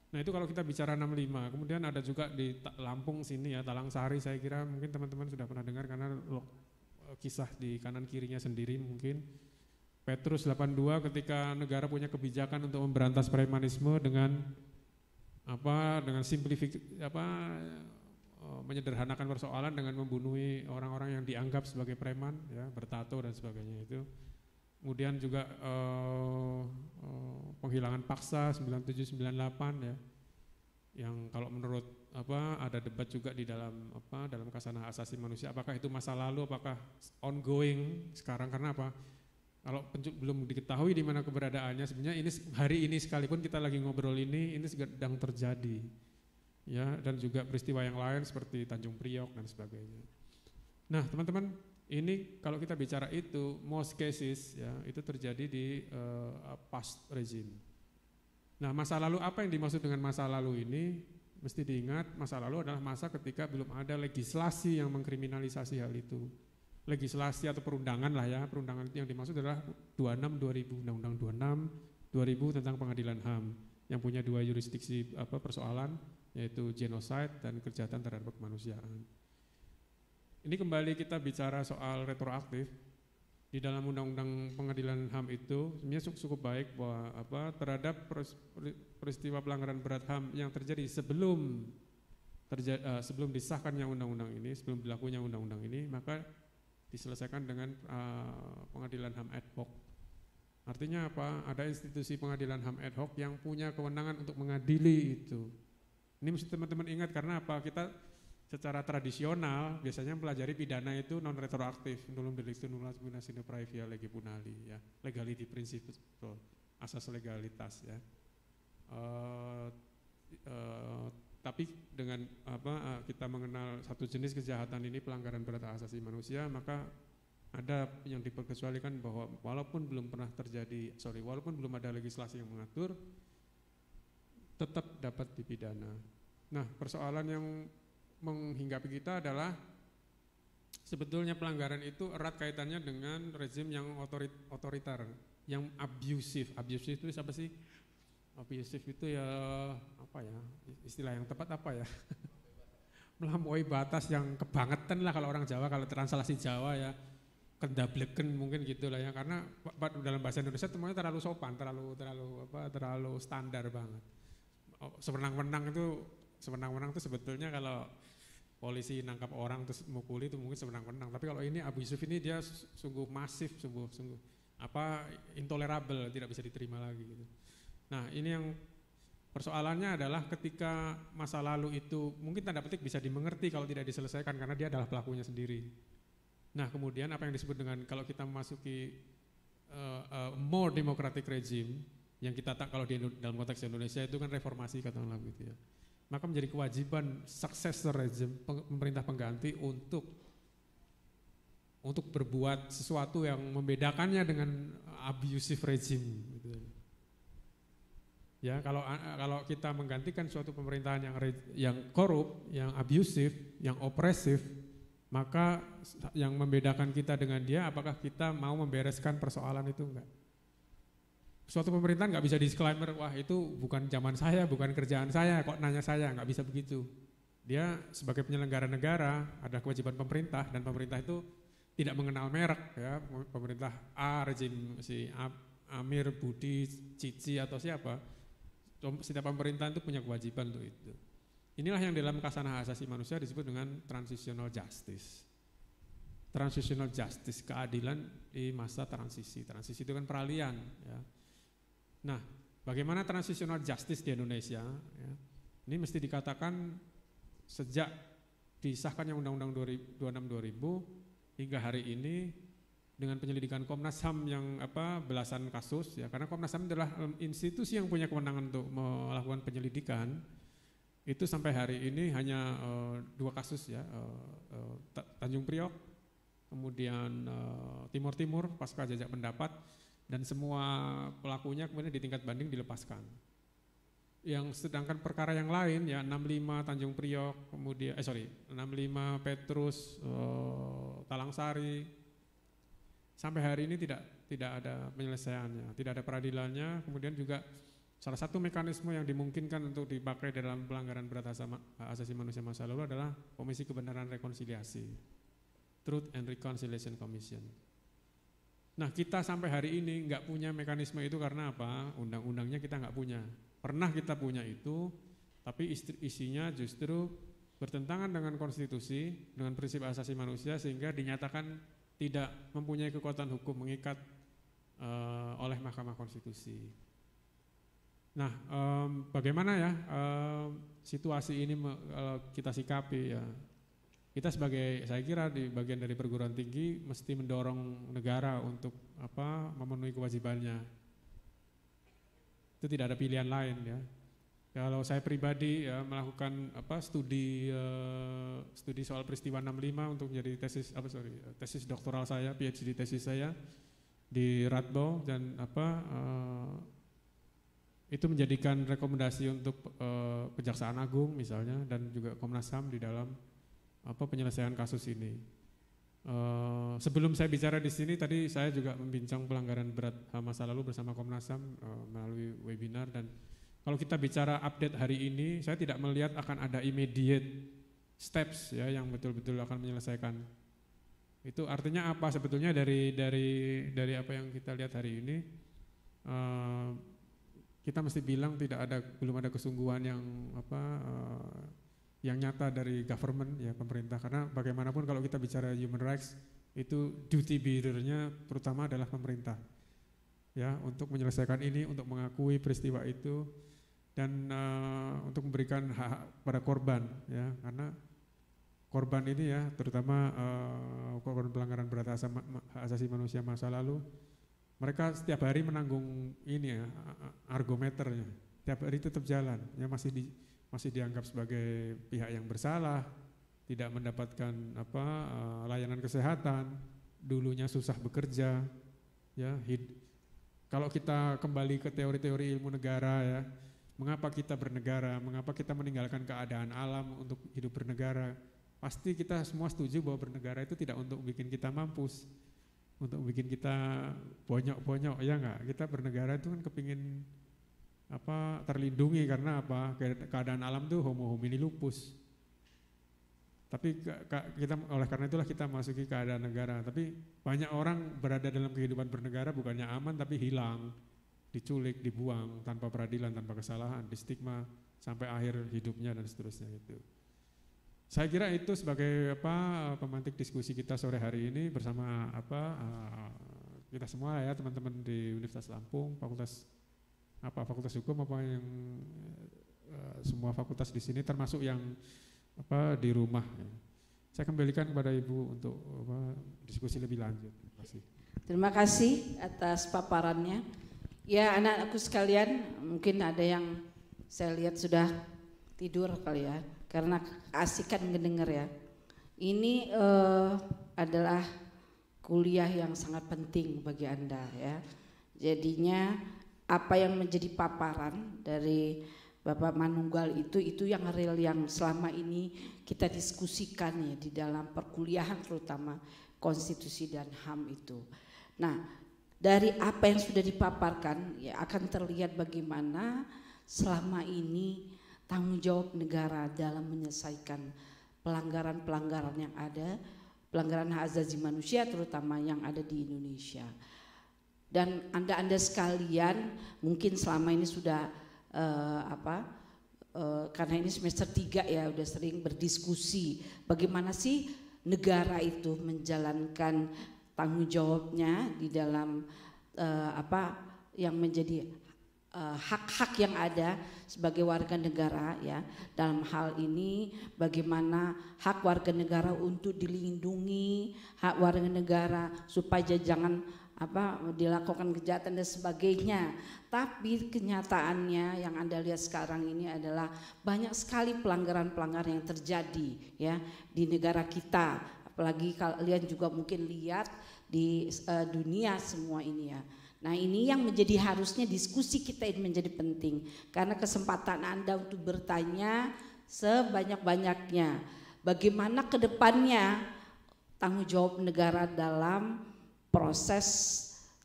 Nah itu kalau kita bicara 65, kemudian ada juga di Lampung sini ya, Talang Sari saya kira mungkin teman-teman sudah pernah dengar karena eh, kisah di kanan kirinya sendiri mungkin. Petrus 82 ketika negara punya kebijakan untuk memberantas premanisme dengan apa dengan simplifik apa Eh, menyederhanakan persoalan dengan membunuh orang-orang yang dianggap sebagai preman, ya, bertato dan sebagainya itu. Kemudian juga eh, eh, penghilangan paksa 97 ya. Yang kalau menurut apa ada debat juga di dalam apa dalam kasanah asasi manusia apakah itu masa lalu apakah ongoing sekarang karena apa? Kalau belum diketahui di mana keberadaannya sebenarnya ini hari ini sekalipun kita lagi ngobrol ini ini sedang terjadi ya dan juga peristiwa yang lain seperti Tanjung Priok dan sebagainya. Nah, teman-teman, ini kalau kita bicara itu most cases ya itu terjadi di uh, past regime. Nah, masa lalu apa yang dimaksud dengan masa lalu ini? Mesti diingat masa lalu adalah masa ketika belum ada legislasi yang mengkriminalisasi hal itu. Legislasi atau perundangan lah ya, perundangan yang dimaksud adalah 26 2000 Undang-Undang 26 2000 tentang Pengadilan HAM yang punya dua yurisdiksi apa persoalan yaitu genocide dan kejahatan terhadap kemanusiaan. Ini kembali kita bicara soal retroaktif di dalam undang-undang pengadilan HAM itu sebenarnya cukup baik bahwa apa terhadap peristiwa pelanggaran berat HAM yang terjadi sebelum terjadi, uh, eh, sebelum disahkannya undang-undang ini, sebelum berlakunya undang-undang ini, maka diselesaikan dengan uh, pengadilan HAM ad hoc. Artinya apa? Ada institusi pengadilan HAM ad hoc yang punya kewenangan untuk mengadili itu. Ini mesti teman-teman ingat karena apa? Kita secara tradisional biasanya mempelajari pidana itu non retroaktif nulum delictum nulla puna sine praevia lege punali ya legality prinsip asas legalitas ya uh, uh, tapi dengan apa eh, kita mengenal satu jenis kejahatan ini pelanggaran berat asasi manusia maka ada yang diperkecualikan bahwa walaupun belum pernah terjadi sorry walaupun belum ada legislasi yang mengatur tetap dapat dipidana. Nah, persoalan yang menghinggapi kita adalah sebetulnya pelanggaran itu erat kaitannya dengan rezim yang otorit otoriter, yang abusive. Abusive itu apa sih? Abusive itu ya apa ya? Istilah yang tepat apa ya? Melampaui batas yang kebangetan lah kalau orang Jawa kalau translasi Jawa ya kendableken mungkin gitulah ya karena dalam bahasa Indonesia semuanya terlalu sopan, terlalu terlalu apa terlalu standar banget. Oh, sewenang-wenang itu sewenang-wenang itu sebetulnya kalau polisi nangkap orang terus mukuli itu mungkin sewenang-wenang. Tapi kalau ini Abu Yusuf ini dia sungguh masif, sungguh sungguh apa intolerable, tidak bisa diterima lagi gitu. Nah, ini yang persoalannya adalah ketika masa lalu itu mungkin tanda petik bisa dimengerti kalau tidak diselesaikan karena dia adalah pelakunya sendiri. Nah, kemudian apa yang disebut dengan kalau kita memasuki uh, eh, uh, eh, more democratic regime yang kita tak kalau di dalam konteks Indonesia itu kan reformasi katakanlah gitu ya. Maka menjadi kewajiban successor regime pemerintah pengganti untuk untuk berbuat sesuatu yang membedakannya dengan abusive regime gitu. Ya, ya kalau kalau kita menggantikan suatu pemerintahan yang yang korup, yang abusive, yang opresif, maka yang membedakan kita dengan dia apakah kita mau membereskan persoalan itu enggak? suatu pemerintahan nggak bisa disclaimer wah itu bukan zaman saya bukan kerjaan saya kok nanya saya nggak bisa begitu dia sebagai penyelenggara negara ada kewajiban pemerintah dan pemerintah itu tidak mengenal merek ya pemerintah A rezim si Amir Budi Cici atau siapa setiap pemerintah itu punya kewajiban untuk itu inilah yang dalam kasanah asasi manusia disebut dengan transitional justice transitional justice keadilan di masa transisi transisi itu kan peralihan ya Nah, bagaimana transisional justice di Indonesia? Ya, ini mesti dikatakan sejak disahkannya Undang-Undang 26 2000 hingga hari ini dengan penyelidikan Komnas HAM yang apa belasan kasus ya karena Komnas HAM adalah institusi yang punya kewenangan untuk melakukan penyelidikan itu sampai hari ini hanya uh, dua kasus ya uh, uh, Tanjung Priok kemudian Timur Timur pasca jajak pendapat dan semua pelakunya kemudian di tingkat banding dilepaskan. Yang sedangkan perkara yang lain ya 65 Tanjung Priok, kemudian eh sorry 65 Petrus oh, Talangsari sampai hari ini tidak tidak ada penyelesaiannya, tidak ada peradilannya, kemudian juga salah satu mekanisme yang dimungkinkan untuk dipakai dalam pelanggaran berat asasi manusia masa lalu adalah Komisi Kebenaran Rekonsiliasi, Truth and Reconciliation Commission. Nah kita sampai hari ini nggak punya mekanisme itu karena apa? Undang-undangnya kita nggak punya. Pernah kita punya itu, tapi isinya justru bertentangan dengan konstitusi, dengan prinsip asasi manusia sehingga dinyatakan tidak mempunyai kekuatan hukum mengikat uh, oleh Mahkamah Konstitusi. Nah, um, bagaimana ya um, situasi ini eh, kita sikapi ya? kita sebagai saya kira di bagian dari perguruan tinggi mesti mendorong negara untuk apa memenuhi kewajibannya. Itu tidak ada pilihan lain ya. Kalau saya pribadi ya melakukan apa studi eh, studi soal peristiwa 65 untuk menjadi tesis apa sorry tesis doktoral saya PhD tesis saya di Ratbo dan apa eh, itu menjadikan rekomendasi untuk eh, Kejaksaan Agung misalnya dan juga Komnas Ham di dalam apa penyelesaian kasus ini. Uh, sebelum saya bicara di sini tadi saya juga membincang pelanggaran berat uh, masa lalu bersama Komnas HAM uh, melalui webinar dan kalau kita bicara update hari ini saya tidak melihat akan ada immediate steps ya yang betul-betul akan menyelesaikan. Itu artinya apa sebetulnya dari dari dari apa yang kita lihat hari ini uh, kita mesti bilang tidak ada belum ada kesungguhan yang apa uh, yang nyata dari government ya pemerintah karena bagaimanapun kalau kita bicara human rights itu duty bearernya terutama adalah pemerintah ya untuk menyelesaikan ini untuk mengakui peristiwa itu dan uh, untuk memberikan hak pada korban ya karena korban ini ya terutama uh, korban pelanggaran berat asa, hak asasi manusia masa lalu mereka setiap hari menanggung ini ya argometernya setiap hari tetap jalan ya masih di masih dianggap sebagai pihak yang bersalah, tidak mendapatkan apa eh, layanan kesehatan, dulunya susah bekerja, ya. Hid kalau kita kembali ke teori-teori ilmu negara ya, mengapa kita bernegara, mengapa kita meninggalkan keadaan alam untuk hidup bernegara? Pasti kita semua setuju bahwa bernegara itu tidak untuk bikin kita mampus, untuk bikin kita bonyok-bonyok ya enggak, Kita bernegara itu kan kepingin apa terlindungi karena apa keadaan alam tuh homo homini lupus tapi kita oleh karena itulah kita masuki keadaan negara tapi banyak orang berada dalam kehidupan bernegara bukannya aman tapi hilang diculik dibuang tanpa peradilan tanpa kesalahan di stigma sampai akhir hidupnya dan seterusnya itu saya kira itu sebagai apa pemantik diskusi kita sore hari ini bersama apa eh, kita semua ya teman-teman di Universitas Lampung Fakultas apa fakultas hukum apa yang uh, semua fakultas di sini termasuk yang apa di rumah. Ya. Saya kembalikan kepada Ibu untuk apa, diskusi lebih lanjut. Terima kasih. Terima kasih atas paparannya. Ya anak-anakku sekalian, mungkin ada yang saya lihat sudah tidur kali ya, karena kan mendengar ya. Ini eh, adalah kuliah yang sangat penting bagi Anda ya. Jadinya apa yang menjadi paparan dari Bapak Manunggal itu itu yang real yang selama ini kita diskusikan ya di dalam perkuliahan terutama konstitusi dan HAM itu. Nah, dari apa yang sudah dipaparkan ya akan terlihat bagaimana selama ini tanggung jawab negara dalam menyelesaikan pelanggaran-pelanggaran yang ada, pelanggaran hak asasi manusia terutama yang ada di Indonesia. Dan Anda-anda sekalian mungkin selama ini sudah uh, apa uh, karena ini semester tiga ya udah sering berdiskusi bagaimana sih negara itu menjalankan tanggung jawabnya di dalam uh, apa yang menjadi hak-hak uh, yang ada sebagai warga negara ya dalam hal ini bagaimana hak warga negara untuk dilindungi hak warga negara supaya jangan apa dilakukan kejahatan dan sebagainya. Tapi kenyataannya yang Anda lihat sekarang ini adalah banyak sekali pelanggaran-pelanggaran yang terjadi ya di negara kita. Apalagi kalian juga mungkin lihat di uh, dunia semua ini ya. Nah ini yang menjadi harusnya diskusi kita ini menjadi penting karena kesempatan Anda untuk bertanya sebanyak-banyaknya bagaimana kedepannya tanggung jawab negara dalam proses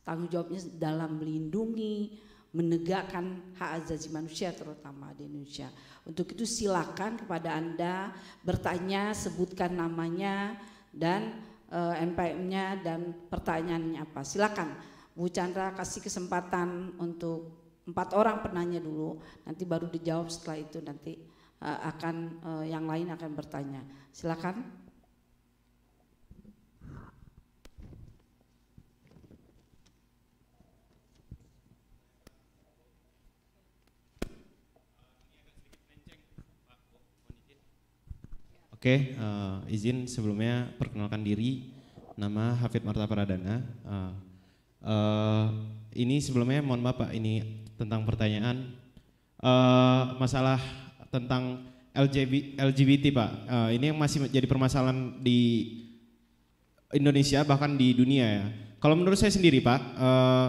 tanggung jawabnya dalam melindungi, menegakkan hak asasi manusia terutama di Indonesia. Untuk itu silakan kepada Anda bertanya, sebutkan namanya dan e, eh, mpm nya dan pertanyaannya apa. Silakan Bu Chandra kasih kesempatan untuk empat orang penanya dulu, nanti baru dijawab setelah itu nanti eh, akan eh, yang lain akan bertanya. Silakan. Oke, uh, izin sebelumnya perkenalkan diri. Nama Hafid Marta Pradana. Uh, eh, uh, eh, ini sebelumnya mohon maaf Pak, ini tentang pertanyaan uh, masalah tentang LGBT, LGBT Pak. Uh, ini yang masih menjadi permasalahan di Indonesia bahkan di dunia ya. Kalau menurut saya sendiri Pak, uh,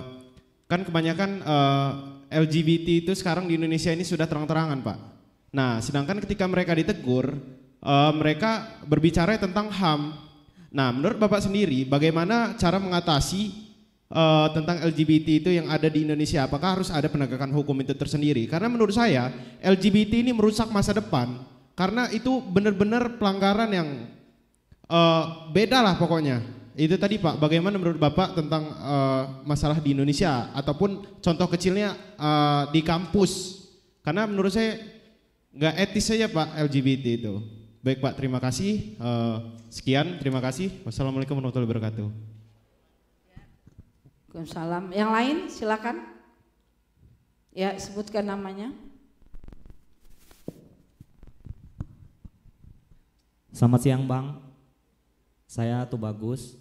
kan kebanyakan uh, LGBT itu sekarang di Indonesia ini sudah terang-terangan Pak. Nah, sedangkan ketika mereka ditegur, uh, mereka berbicara tentang HAM. Nah, menurut Bapak sendiri bagaimana cara mengatasi uh, tentang LGBT itu yang ada di Indonesia? Apakah harus ada penegakan hukum itu tersendiri? Karena menurut saya LGBT ini merusak masa depan karena itu benar-benar pelanggaran yang uh, beda lah pokoknya itu tadi Pak, bagaimana menurut Bapak tentang uh, masalah di Indonesia ataupun contoh kecilnya uh, di kampus? Karena menurut saya nggak etis saja Pak LGBT itu. Baik Pak, terima kasih. Eh, sekian, terima kasih. Wassalamualaikum warahmatullahi wabarakatuh. Waalaikumsalam. Yang lain silakan. Ya, sebutkan namanya. Selamat siang Bang. Saya tuh bagus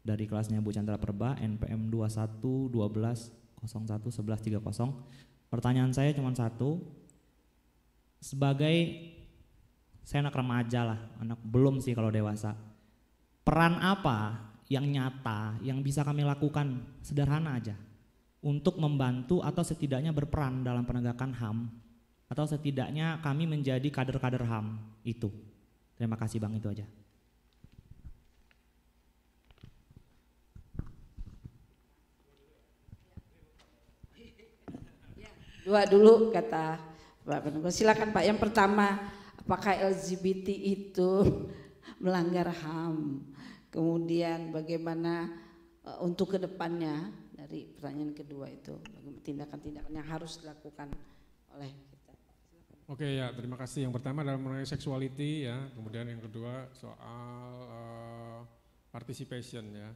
dari kelasnya Bu Chandra Perba NPM 21 12 01 11 30. Pertanyaan saya cuma satu. Sebagai saya anak remaja lah, anak belum sih kalau dewasa. Peran apa yang nyata yang bisa kami lakukan sederhana aja untuk membantu atau setidaknya berperan dalam penegakan HAM atau setidaknya kami menjadi kader-kader HAM itu. Terima kasih Bang itu aja. Dua dulu kata Pak Penugas. Silakan Pak yang pertama apakah LGBT itu melanggar HAM, kemudian bagaimana eh, untuk kedepannya dari pertanyaan kedua itu tindakan-tindakan yang harus dilakukan oleh kita. Oke ya terima kasih. Yang pertama dalam mengenai sexuality ya, kemudian yang kedua soal uh, participation ya.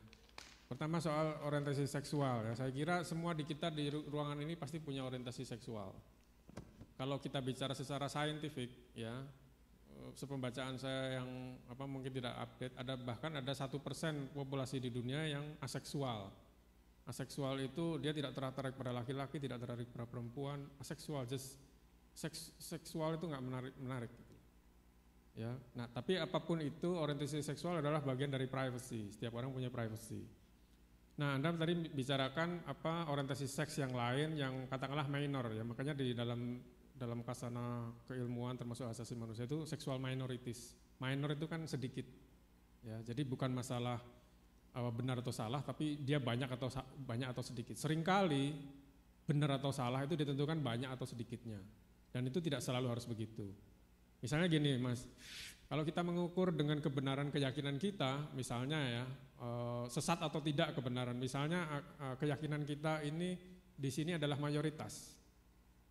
Pertama soal orientasi seksual ya, saya kira semua di kita di ruangan ini pasti punya orientasi seksual kalau kita bicara secara saintifik ya eh, sepembacaan saya yang apa mungkin tidak update ada bahkan ada satu persen populasi di dunia yang aseksual aseksual itu dia tidak tertarik pada laki-laki tidak tertarik pada perempuan aseksual just seks, seksual itu nggak menarik menarik gitu. ya nah tapi apapun itu orientasi seksual adalah bagian dari privacy setiap orang punya privacy Nah, Anda tadi bicarakan apa orientasi seks yang lain yang katakanlah minor ya. Makanya di dalam dalam kasana keilmuan termasuk asasi manusia itu seksual minorities. Minor itu kan sedikit. Ya, jadi bukan masalah uh, benar atau salah, tapi dia banyak atau banyak atau sedikit. Seringkali benar atau salah itu ditentukan banyak atau sedikitnya. Dan itu tidak selalu harus begitu. Misalnya gini, Mas. Kalau kita mengukur dengan kebenaran keyakinan kita, misalnya ya, uh, sesat atau tidak kebenaran. Misalnya uh, keyakinan kita ini di sini adalah mayoritas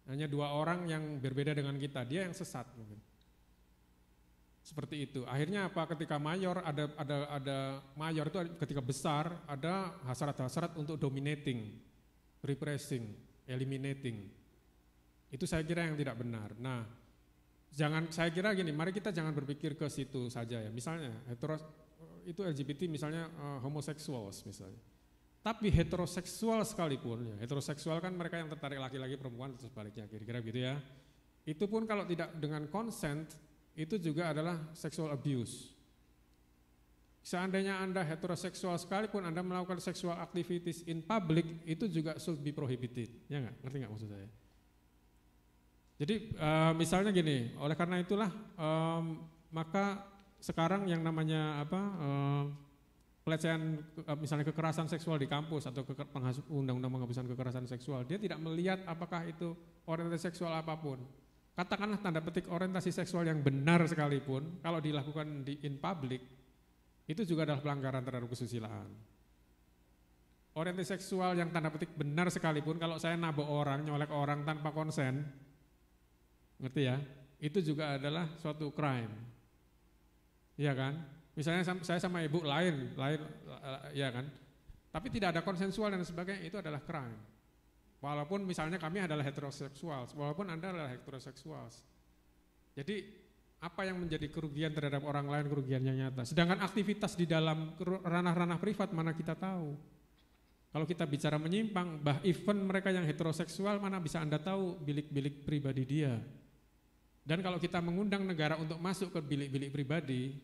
hanya dua orang yang berbeda dengan kita, dia yang sesat mungkin. Seperti itu. Akhirnya apa? Ketika mayor ada ada ada mayor itu ketika besar ada hasrat-hasrat untuk dominating, repressing, eliminating. Itu saya kira yang tidak benar. Nah, jangan saya kira gini, mari kita jangan berpikir ke situ saja ya. Misalnya heteros itu LGBT misalnya uh, homoseksual misalnya tapi heteroseksual sekalipun, ya, heteroseksual kan mereka yang tertarik laki-laki perempuan terus sebaliknya kira-kira gitu ya. Itu pun kalau tidak dengan consent itu juga adalah sexual abuse. Seandainya Anda heteroseksual sekalipun Anda melakukan sexual activities in public itu juga should be prohibited. Ya enggak? Ngerti enggak maksud saya? Jadi uh, misalnya gini, oleh karena itulah um, maka sekarang yang namanya apa uh, pelecehan eh, misalnya kekerasan seksual di kampus atau penghasut undang-undang penghapusan kekerasan seksual dia tidak melihat apakah itu orientasi seksual apapun katakanlah tanda petik orientasi seksual yang benar sekalipun kalau dilakukan di in public itu juga adalah pelanggaran terhadap kesusilaan orientasi seksual yang tanda petik benar sekalipun kalau saya nabok orang nyolek orang tanpa konsen ngerti ya itu juga adalah suatu crime iya kan Misalnya saya sama ibu lain, lain eh, ya kan. Tapi tidak ada konsensual dan sebagainya itu adalah crime. Walaupun misalnya kami adalah heteroseksual, walaupun Anda adalah heteroseksual. Jadi apa yang menjadi kerugian terhadap orang lain kerugiannya nyata. Sedangkan aktivitas di dalam ranah-ranah privat mana kita tahu. Kalau kita bicara menyimpang, bah even mereka yang heteroseksual mana bisa Anda tahu bilik-bilik pribadi dia. Dan kalau kita mengundang negara untuk masuk ke bilik-bilik pribadi,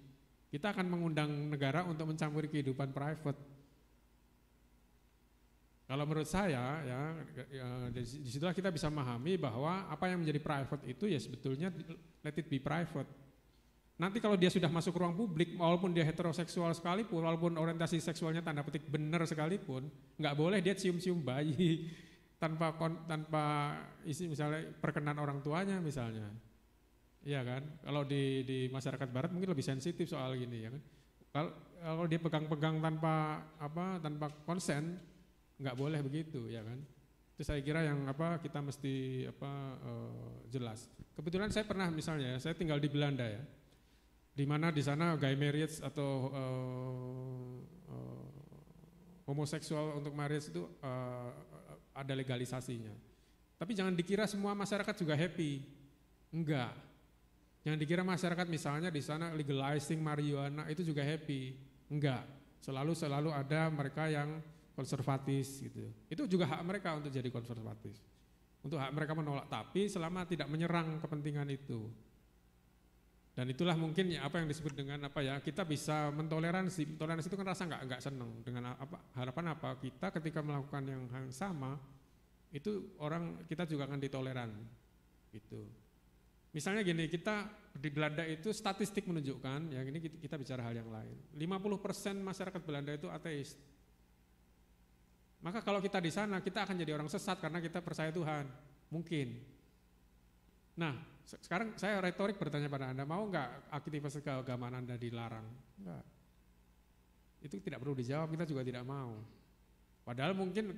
kita akan mengundang negara untuk mencampuri kehidupan private. Kalau menurut saya ya, ya disitulah kita bisa memahami bahwa apa yang menjadi private itu ya sebetulnya let it be private. Nanti kalau dia sudah masuk ruang publik, walaupun dia heteroseksual sekalipun, walaupun orientasi seksualnya tanda petik benar sekalipun, nggak boleh dia cium-cium bayi tanpa tanpa isi misalnya perkenan orang tuanya misalnya. Iya kan? Kalau di di masyarakat barat mungkin lebih sensitif soal gini ya kan. Kalau kalau dia pegang-pegang tanpa apa tanpa konsen nggak boleh begitu ya kan. Itu saya kira yang apa kita mesti apa uh, jelas. Kebetulan saya pernah misalnya saya tinggal di Belanda ya. Di mana di sana gay marriage atau uh, uh, homoseksual untuk marriage itu uh, ada legalisasinya. Tapi jangan dikira semua masyarakat juga happy. Enggak yang dikira masyarakat misalnya di sana legalizing marijuana itu juga happy. Enggak. Selalu selalu ada mereka yang konservatif gitu. Itu juga hak mereka untuk jadi konservatif. Untuk hak mereka menolak tapi selama tidak menyerang kepentingan itu. Dan itulah mungkin ya apa yang disebut dengan apa ya kita bisa mentoleransi. Toleransi itu kan rasa enggak nggak seneng dengan apa harapan apa kita ketika melakukan yang, yang sama itu orang kita juga akan ditoleran gitu. Misalnya gini, kita di Belanda itu statistik menunjukkan, ya ini kita bicara hal yang lain, 50% masyarakat Belanda itu ateis. Maka kalau kita di sana, kita akan jadi orang sesat karena kita percaya Tuhan. Mungkin. Nah, sekarang saya retorik bertanya pada Anda, mau nggak aktivitas keagamaan Anda dilarang? Enggak. Itu tidak perlu dijawab, kita juga tidak mau. Padahal mungkin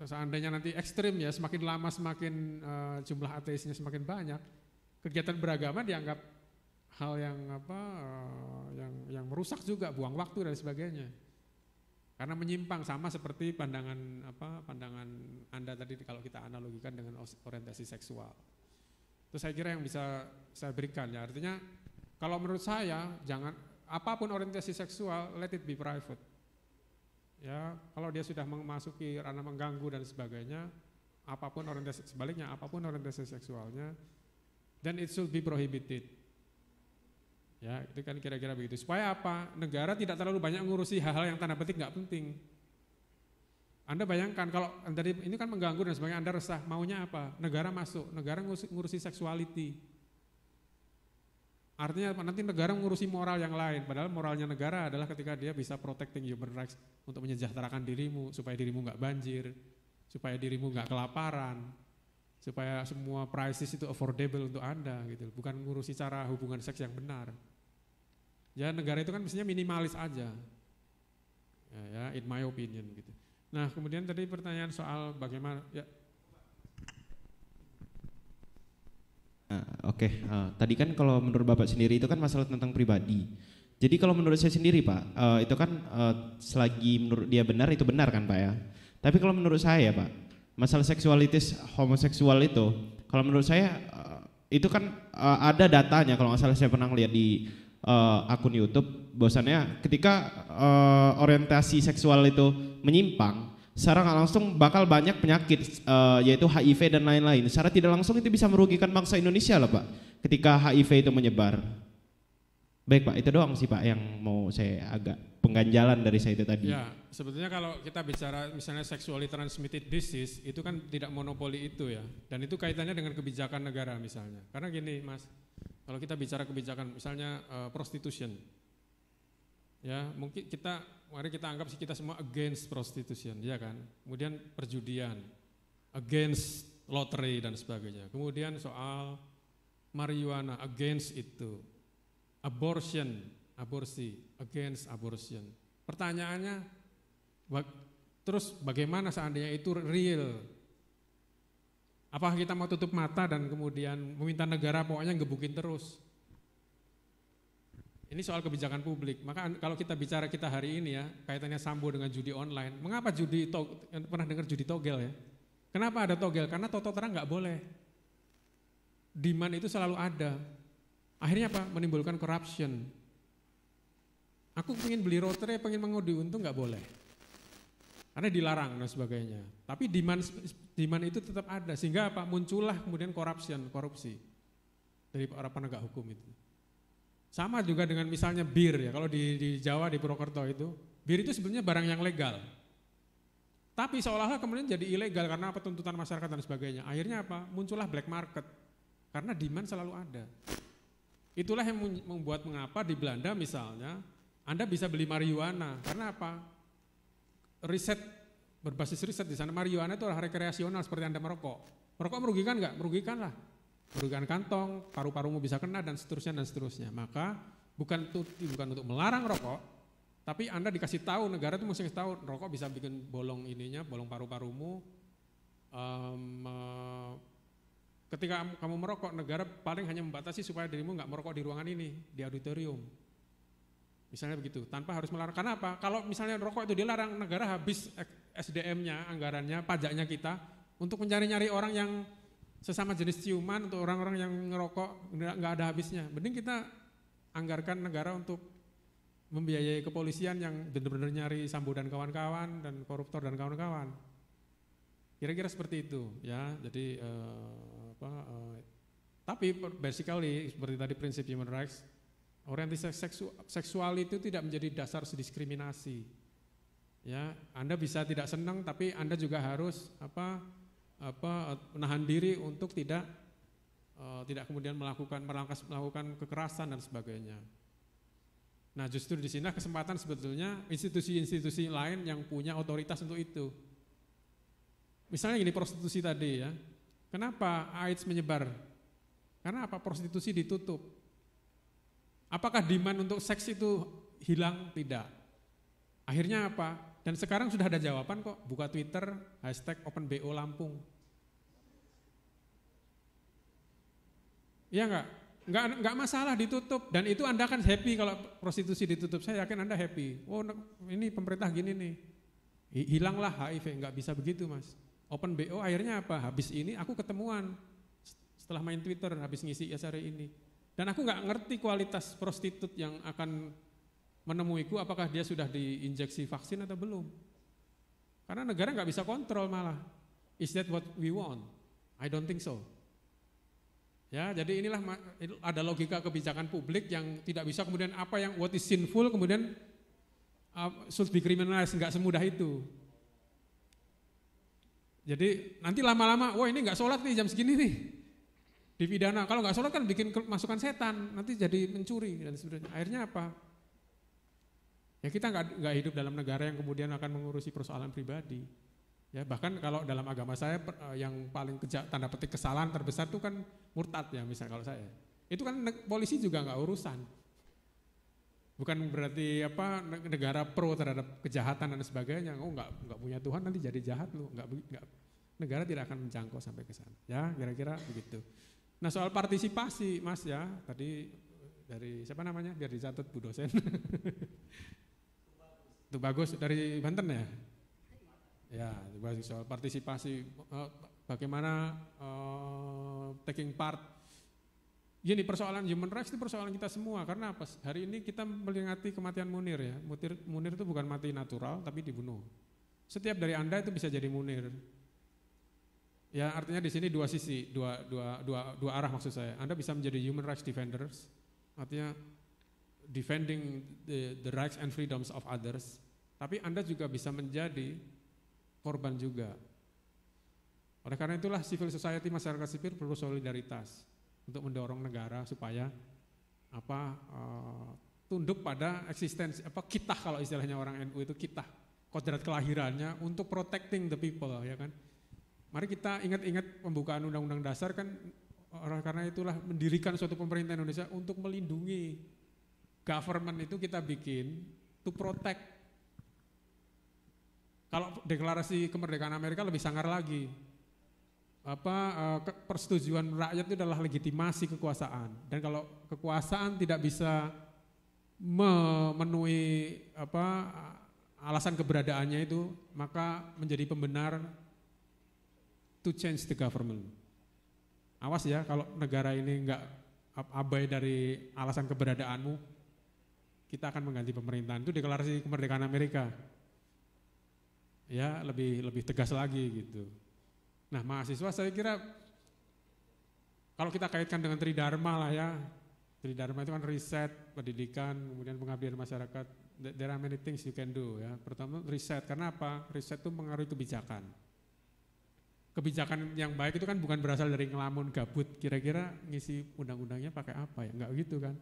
seandainya nanti ekstrim ya, semakin lama semakin uh, jumlah ateisnya semakin banyak, kegiatan beragama dianggap hal yang apa eh, yang yang merusak juga buang waktu dan sebagainya karena menyimpang sama seperti pandangan apa pandangan anda tadi kalau kita analogikan dengan orientasi seksual itu saya kira yang bisa saya berikan ya artinya kalau menurut saya jangan apapun orientasi seksual let it be private ya kalau dia sudah memasuki ranah mengganggu dan sebagainya apapun orientasi sebaliknya apapun orientasi seksualnya dan it should be prohibited. Ya, itu kan kira-kira begitu. Supaya apa? Negara tidak terlalu banyak ngurusi hal-hal yang tanda petik nggak penting. Anda bayangkan kalau dari ini kan mengganggu dan sebagainya, Anda resah, maunya apa? Negara masuk, negara ngurusi, ngurusi seksualiti. Artinya nanti negara ngurusi moral yang lain, padahal moralnya negara adalah ketika dia bisa protecting human rights untuk menyejahterakan dirimu, supaya dirimu nggak banjir, supaya dirimu nggak kelaparan, supaya semua prices itu affordable untuk Anda gitu. Bukan ngurusi cara hubungan seks yang benar. Ya negara itu kan mestinya minimalis aja. Ya, ya in my opinion gitu. Nah, kemudian tadi pertanyaan soal bagaimana ya eh, Oke, okay. uh, eh, tadi kan kalau menurut Bapak sendiri itu kan masalah tentang pribadi. Jadi kalau menurut saya sendiri Pak, uh, itu kan uh, selagi menurut dia benar itu benar kan Pak ya. Tapi kalau menurut saya Pak, masalah seksualitas homoseksual itu kalau menurut saya eh, itu kan uh, ada datanya kalau nggak salah saya pernah lihat di uh, akun YouTube bahwasannya ketika uh, orientasi seksual itu menyimpang secara nggak langsung bakal banyak penyakit uh, yaitu HIV dan lain-lain secara tidak langsung itu bisa merugikan bangsa Indonesia lah pak ketika HIV itu menyebar Baik Pak, itu doang sih Pak yang mau saya agak pengganjalan dari saya itu tadi. Ya, sebetulnya kalau kita bicara misalnya sexually transmitted disease, itu kan tidak monopoli itu ya. Dan itu kaitannya dengan kebijakan negara misalnya. Karena gini Mas, kalau kita bicara kebijakan misalnya uh, prostitution, ya mungkin kita, mari kita anggap sih kita semua against prostitution, ya kan. Kemudian perjudian, against lottery dan sebagainya. Kemudian soal marijuana, against itu abortion, aborsi, against abortion. Pertanyaannya, terus bagaimana seandainya itu real? Apakah kita mau tutup mata dan kemudian meminta negara pokoknya ngebukin terus? Ini soal kebijakan publik. Maka kalau kita bicara kita hari ini ya, kaitannya Sambo dengan judi online. Mengapa judi pernah dengar judi togel ya? Kenapa ada togel? Karena toto terang nggak boleh. Demand itu selalu ada. Akhirnya apa? Menimbulkan corruption. Aku ingin beli rotary, pengen mengudi untung nggak boleh. Karena dilarang dan sebagainya. Tapi demand, demand itu tetap ada. Sehingga apa? Muncullah kemudian corruption, korupsi dari para penegak hukum itu. Sama juga dengan misalnya bir ya. Kalau di, di Jawa, di Purwokerto itu, bir itu sebenarnya barang yang legal. Tapi seolah-olah kemudian jadi ilegal karena apa tuntutan masyarakat dan sebagainya. Akhirnya apa? Muncullah black market. Karena demand selalu ada. Itulah yang membuat mengapa di Belanda misalnya Anda bisa beli marijuana. Karena apa? Riset berbasis riset di sana marijuana itu adalah rekreasional seperti Anda merokok. Merokok merugikan nggak? Merugikan lah. Merugikan kantong, paru-parumu bisa kena dan seterusnya dan seterusnya. Maka bukan tuti, bukan untuk melarang rokok, tapi Anda dikasih tahu negara itu mesti tahu rokok bisa bikin bolong ininya, bolong paru-parumu, um, Ketika kamu merokok, negara paling hanya membatasi supaya dirimu nggak merokok di ruangan ini, di auditorium. Misalnya begitu, tanpa harus melarang. Karena apa? Kalau misalnya rokok itu dilarang, negara habis SDM-nya, anggarannya, pajaknya kita untuk mencari-nyari orang yang sesama jenis ciuman untuk orang-orang yang ngerokok nggak ada habisnya. Mending kita anggarkan negara untuk membiayai kepolisian yang benar-benar nyari Sambo dan kawan-kawan dan koruptor dan kawan-kawan. Kira-kira seperti itu ya. Jadi uh, apa uh, tapi basically seperti tadi prinsip human rights orientasi seksu, seksual itu tidak menjadi dasar diskriminasi. Ya, Anda bisa tidak senang tapi Anda juga harus apa apa menahan diri untuk tidak uh, tidak kemudian melakukan merangkas melakukan kekerasan dan sebagainya. Nah, justru di sini kesempatan sebetulnya institusi-institusi lain yang punya otoritas untuk itu. Misalnya gini prostitusi tadi ya. Kenapa AIDS menyebar? Karena apa? Prostitusi ditutup. Apakah demand untuk seks itu hilang? Tidak. Akhirnya apa? Dan sekarang sudah ada jawaban kok. Buka Twitter, hashtag OpenBO Lampung. Iya enggak? Enggak, enggak masalah ditutup. Dan itu Anda akan happy kalau prostitusi ditutup. Saya yakin Anda happy. Oh ini pemerintah gini nih. Hilanglah HIV, enggak bisa begitu mas. Open BO akhirnya apa? Habis ini aku ketemuan setelah main Twitter habis ngisi IAS hari ini. Dan aku nggak ngerti kualitas prostitut yang akan menemuiku apakah dia sudah diinjeksi vaksin atau belum. Karena negara nggak bisa kontrol malah. Is that what we want? I don't think so. Ya, jadi inilah ada logika kebijakan publik yang tidak bisa kemudian apa yang what is sinful kemudian uh, should be criminalized nggak semudah itu. Jadi nanti lama-lama, wah ini nggak sholat nih jam segini nih dipidana. Kalau nggak sholat kan bikin masukan setan, nanti jadi mencuri dan sebagainya. Akhirnya apa? Ya kita nggak hidup dalam negara yang kemudian akan mengurusi persoalan pribadi. Ya bahkan kalau dalam agama saya eh, yang paling kejak, tanda petik kesalahan terbesar itu kan murtad ya misalnya kalau saya. Itu kan polisi juga nggak urusan. Bukan berarti apa negara pro terhadap kejahatan dan sebagainya. Oh nggak nggak punya Tuhan nanti jadi jahat loh. nggak negara tidak akan menjangkau sampai ke sana. Ya, kira-kira begitu. Nah, soal partisipasi, Mas ya, tadi dari siapa namanya? Biar dicatat Bu dosen. Itu bagus dari Banten ya? Ya, bagus soal partisipasi eh, bagaimana uh, taking part Ini persoalan human rights itu persoalan kita semua karena apa? Hari ini kita melingati kematian Munir ya. Munir, Munir itu bukan mati natural tapi dibunuh. Setiap dari Anda itu bisa jadi Munir. Ya artinya di sini dua sisi, dua, dua, dua, dua arah maksud saya. Anda bisa menjadi human rights defenders, artinya defending the, the rights and freedoms of others, tapi Anda juga bisa menjadi korban juga. Oleh karena itulah civil society masyarakat sipil perlu solidaritas untuk mendorong negara supaya apa uh, tunduk pada eksistensi apa kita kalau istilahnya orang NU itu kita kodrat kelahirannya untuk protecting the people ya kan Mari kita ingat-ingat pembukaan Undang-Undang Dasar kan karena itulah mendirikan suatu pemerintah Indonesia untuk melindungi government itu kita bikin to protect. Kalau deklarasi kemerdekaan Amerika lebih sangar lagi. Apa eh, persetujuan rakyat itu adalah legitimasi kekuasaan. Dan kalau kekuasaan tidak bisa memenuhi apa alasan keberadaannya itu, maka menjadi pembenar to change the government. Awas ya kalau negara ini enggak abai dari alasan keberadaanmu, kita akan mengganti pemerintahan. Itu deklarasi kemerdekaan Amerika. Ya, lebih lebih tegas lagi gitu. Nah, mahasiswa saya kira kalau kita kaitkan dengan tridharma lah ya. Tridharma itu kan riset, pendidikan, kemudian pengabdian masyarakat. There are many things you can do ya. Pertama riset, karena apa? Riset itu mengaruhi kebijakan kebijakan yang baik itu kan bukan berasal dari ngelamun gabut. Kira-kira ngisi undang-undangnya pakai apa ya? Enggak gitu kan?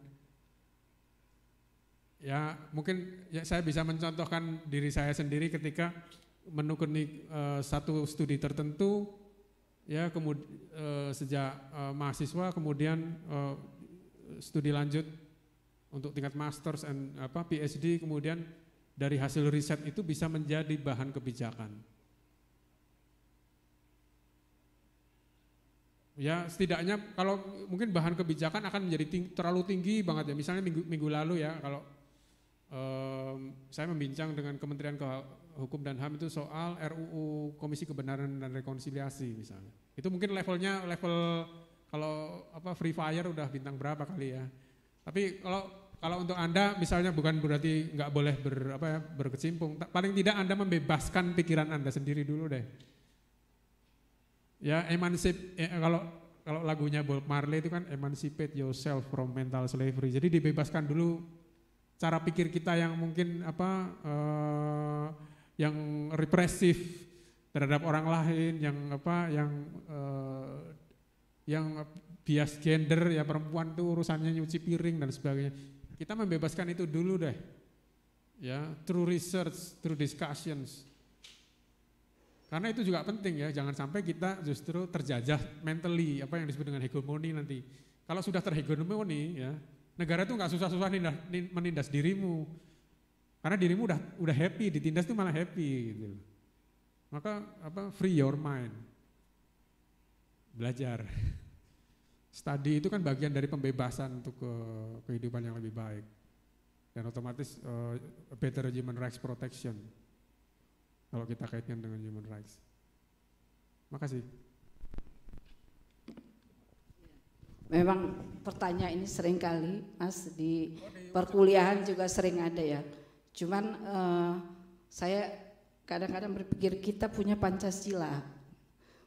Ya mungkin ya saya bisa mencontohkan diri saya sendiri ketika menekuni uh, satu studi tertentu ya kemudian uh, eh, sejak uh, mahasiswa kemudian uh, studi lanjut untuk tingkat masters and apa PhD kemudian dari hasil riset itu bisa menjadi bahan kebijakan. ya setidaknya kalau mungkin bahan kebijakan akan menjadi ting terlalu tinggi banget ya misalnya minggu minggu lalu ya kalau um, saya membincang dengan Kementerian Hukum dan Ham itu soal RUU Komisi Kebenaran dan Rekonsiliasi misalnya itu mungkin levelnya level kalau apa free fire udah bintang berapa kali ya tapi kalau kalau untuk anda misalnya bukan berarti nggak boleh ber apa ya berkecimpung paling tidak anda membebaskan pikiran anda sendiri dulu deh Ya emansip ya, kalau kalau lagunya Bob Marley itu kan emancipate yourself from mental slavery. Jadi dibebaskan dulu cara pikir kita yang mungkin apa uh, yang represif terhadap orang lain, yang apa yang uh, yang bias gender ya perempuan tuh urusannya nyuci piring dan sebagainya. Kita membebaskan itu dulu deh. Ya, through research, through discussions, karena itu juga penting ya, jangan sampai kita justru terjajah mentally, apa yang disebut dengan hegemoni nanti. Kalau sudah terhegemoni ya, negara itu nggak susah-susah menindas dirimu. Karena dirimu udah udah happy, ditindas itu malah happy gitu. Maka apa free your mind. Belajar. Study itu kan bagian dari pembebasan untuk ke kehidupan yang lebih baik. Dan otomatis uh, better human rights protection kalau kita kaitkan dengan human rights. Makasih. Memang pertanyaan ini sering kali, Mas, di perkuliahan juga sering ada ya. Cuman uh, saya kadang-kadang berpikir kita punya Pancasila.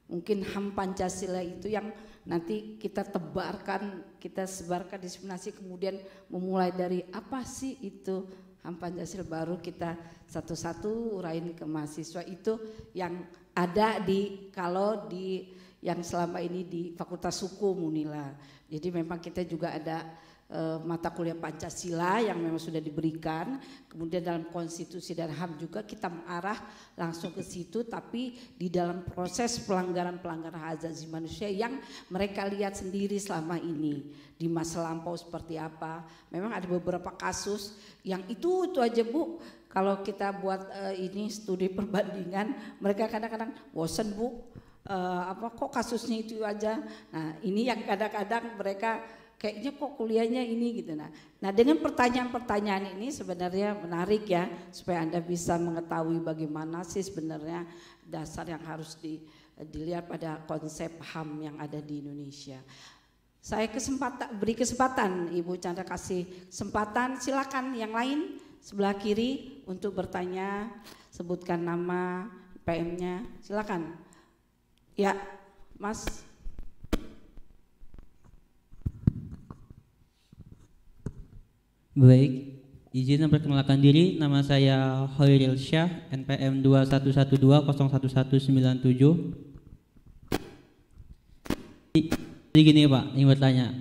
Mungkin HAM Pancasila itu yang nanti kita tebarkan, kita sebarkan diseminasi kemudian memulai dari apa sih itu HAM Pancasila baru kita satu-satu urain ke mahasiswa itu yang ada di kalau di yang selama ini di Fakultas Hukum Unila. Jadi memang kita juga ada Eh, mata kuliah Pancasila yang memang sudah diberikan, kemudian dalam konstitusi dan HAM juga kita mengarah langsung ke situ, tapi di dalam proses pelanggaran-pelanggaran hak asasi manusia yang mereka lihat sendiri selama ini di masa lampau seperti apa. Memang ada beberapa kasus yang itu itu aja Bu, kalau kita buat uh, ini studi perbandingan, mereka kadang-kadang bosen Bu. Uh, apa kok kasusnya itu aja. Nah, ini yang kadang-kadang mereka kayaknya kok kuliahnya ini gitu nah. Nah, dengan pertanyaan-pertanyaan ini sebenarnya menarik ya supaya Anda bisa mengetahui bagaimana sih sebenarnya dasar yang harus di, dilihat pada konsep HAM yang ada di Indonesia. Saya kesempatan beri kesempatan Ibu Chandra kasih kesempatan silakan yang lain sebelah kiri untuk bertanya sebutkan nama PM-nya silakan. Ya, Mas. Baik, izin memperkenalkan diri, nama saya Hoiril Syah, NPM 2112011197. Jadi gini Pak, ini bertanya.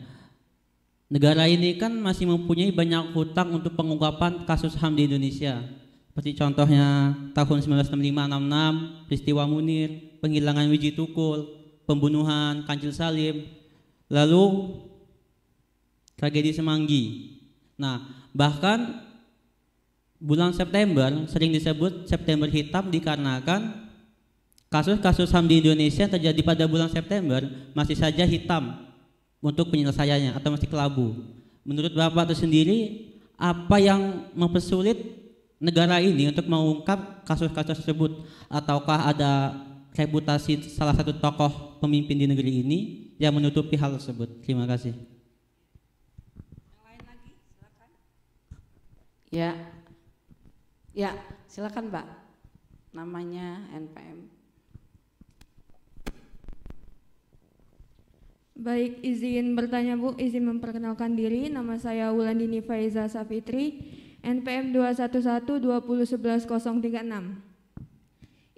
Negara ini kan masih mempunyai banyak hutang untuk pengungkapan kasus HAM di Indonesia. Seperti contohnya tahun 1965-66, peristiwa Munir, penghilangan Wiji Tukul, pembunuhan Kancil Salim, lalu tragedi Semanggi. Nah, bahkan bulan September sering disebut September hitam dikarenakan kasus-kasus HAM di Indonesia yang terjadi pada bulan September masih saja hitam untuk penyelesaiannya atau masih kelabu. Menurut Bapak itu sendiri, apa yang mempersulit negara ini untuk mengungkap kasus-kasus tersebut? Ataukah ada reputasi salah satu tokoh pemimpin di negeri ini yang menutupi hal tersebut? Terima kasih. Ya. Ya, silakan Pak. Namanya NPM. Baik, izin bertanya Bu, izin memperkenalkan diri. Nama saya Wulandini Faiza Safitri, NPM 211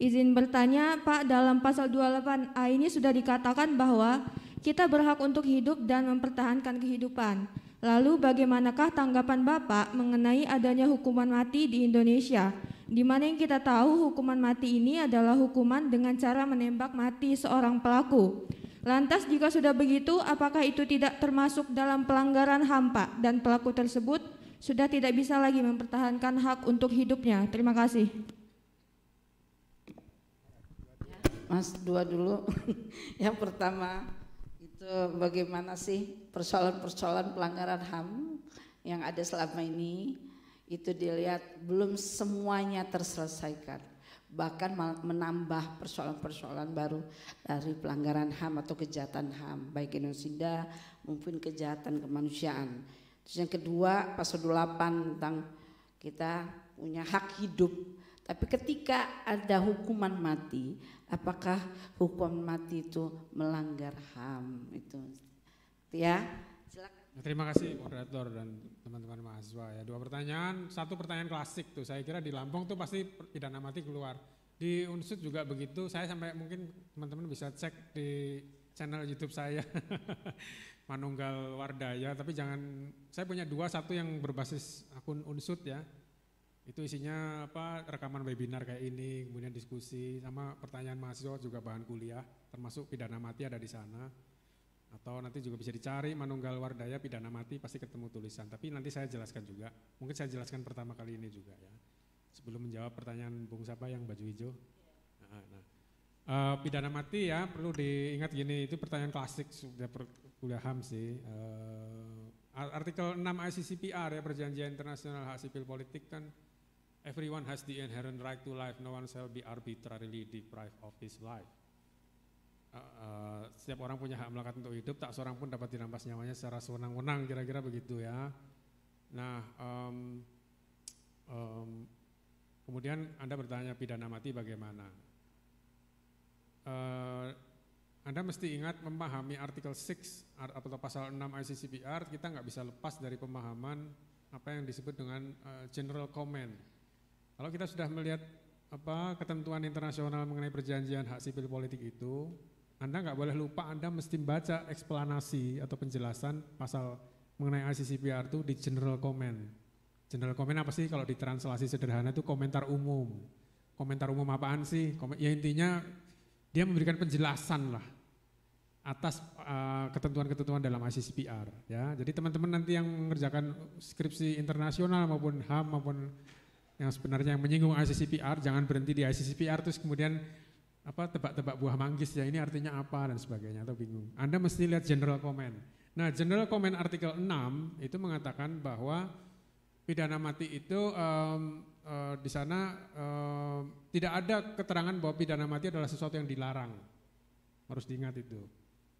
Izin bertanya, Pak, dalam pasal 28A ini sudah dikatakan bahwa kita berhak untuk hidup dan mempertahankan kehidupan. Lalu bagaimanakah tanggapan Bapak mengenai adanya hukuman mati di Indonesia? Di mana yang kita tahu hukuman mati ini adalah hukuman dengan cara menembak mati seorang pelaku. Lantas jika sudah begitu, apakah itu tidak termasuk dalam pelanggaran HAM Pak dan pelaku tersebut sudah tidak bisa lagi mempertahankan hak untuk hidupnya? Terima kasih. Mas dua dulu. yang pertama itu bagaimana sih persoalan-persoalan pelanggaran HAM yang ada selama ini itu dilihat belum semuanya terselesaikan bahkan menambah persoalan-persoalan baru dari pelanggaran HAM atau kejahatan HAM baik genosida maupun kejahatan kemanusiaan. Terus yang kedua pasal 28 tentang kita punya hak hidup tapi ketika ada hukuman mati, apakah hukuman mati itu melanggar HAM itu? ya. Silakan. Terima kasih moderator dan teman-teman mahasiswa ya. Dua pertanyaan, satu pertanyaan klasik tuh. Saya kira di Lampung tuh pasti pidana mati keluar. Di Unsut juga begitu. Saya sampai mungkin teman-teman bisa cek di channel YouTube saya. Manunggal Wardaya, tapi jangan saya punya dua, satu yang berbasis akun Unsut ya. Itu isinya apa rekaman webinar kayak ini, kemudian diskusi sama pertanyaan mahasiswa juga bahan kuliah, termasuk pidana mati ada di sana atau nanti juga bisa dicari Manunggal Wardaya pidana mati pasti ketemu tulisan. Tapi nanti saya jelaskan juga. Mungkin saya jelaskan pertama kali ini juga ya. Sebelum menjawab pertanyaan Bung Sapa yang baju hijau. Nah, Uh, pidana mati ya perlu diingat gini itu pertanyaan klasik sudah sudah ham sih. Uh, artikel 6 ICCPR ya Perjanjian Internasional Hak Sipil Politik kan everyone has the inherent right to life, no one shall be arbitrarily deprived of his life uh, setiap orang punya hak melekat untuk hidup, tak seorang pun dapat dirampas nyawanya secara sewenang-wenang, kira-kira begitu ya. Nah, um, um, kemudian Anda bertanya pidana mati bagaimana? Uh, anda mesti ingat memahami artikel 6 atau pasal 6 ICCPR kita nggak bisa lepas dari pemahaman apa yang disebut dengan uh, general comment. Kalau kita sudah melihat apa ketentuan internasional mengenai perjanjian hak sipil politik itu, anda nggak boleh lupa Anda mesti baca eksplanasi atau penjelasan pasal mengenai ICCPR itu di general comment. General comment apa sih kalau di translasi sederhana itu komentar umum. Komentar umum apaan sih? Ya intinya dia memberikan penjelasan lah atas eh, ketentuan-ketentuan uh, dalam ICCPR ya. Jadi teman-teman nanti yang mengerjakan skripsi internasional maupun HAM maupun yang sebenarnya yang menyinggung ICCPR jangan berhenti di ICCPR terus kemudian apa tebak-tebak buah manggis ya ini artinya apa dan sebagainya atau bingung. Anda mesti lihat general comment. Nah, general comment artikel 6 itu mengatakan bahwa pidana mati itu um, uh, di sana um, tidak ada keterangan bahwa pidana mati adalah sesuatu yang dilarang. Harus diingat itu.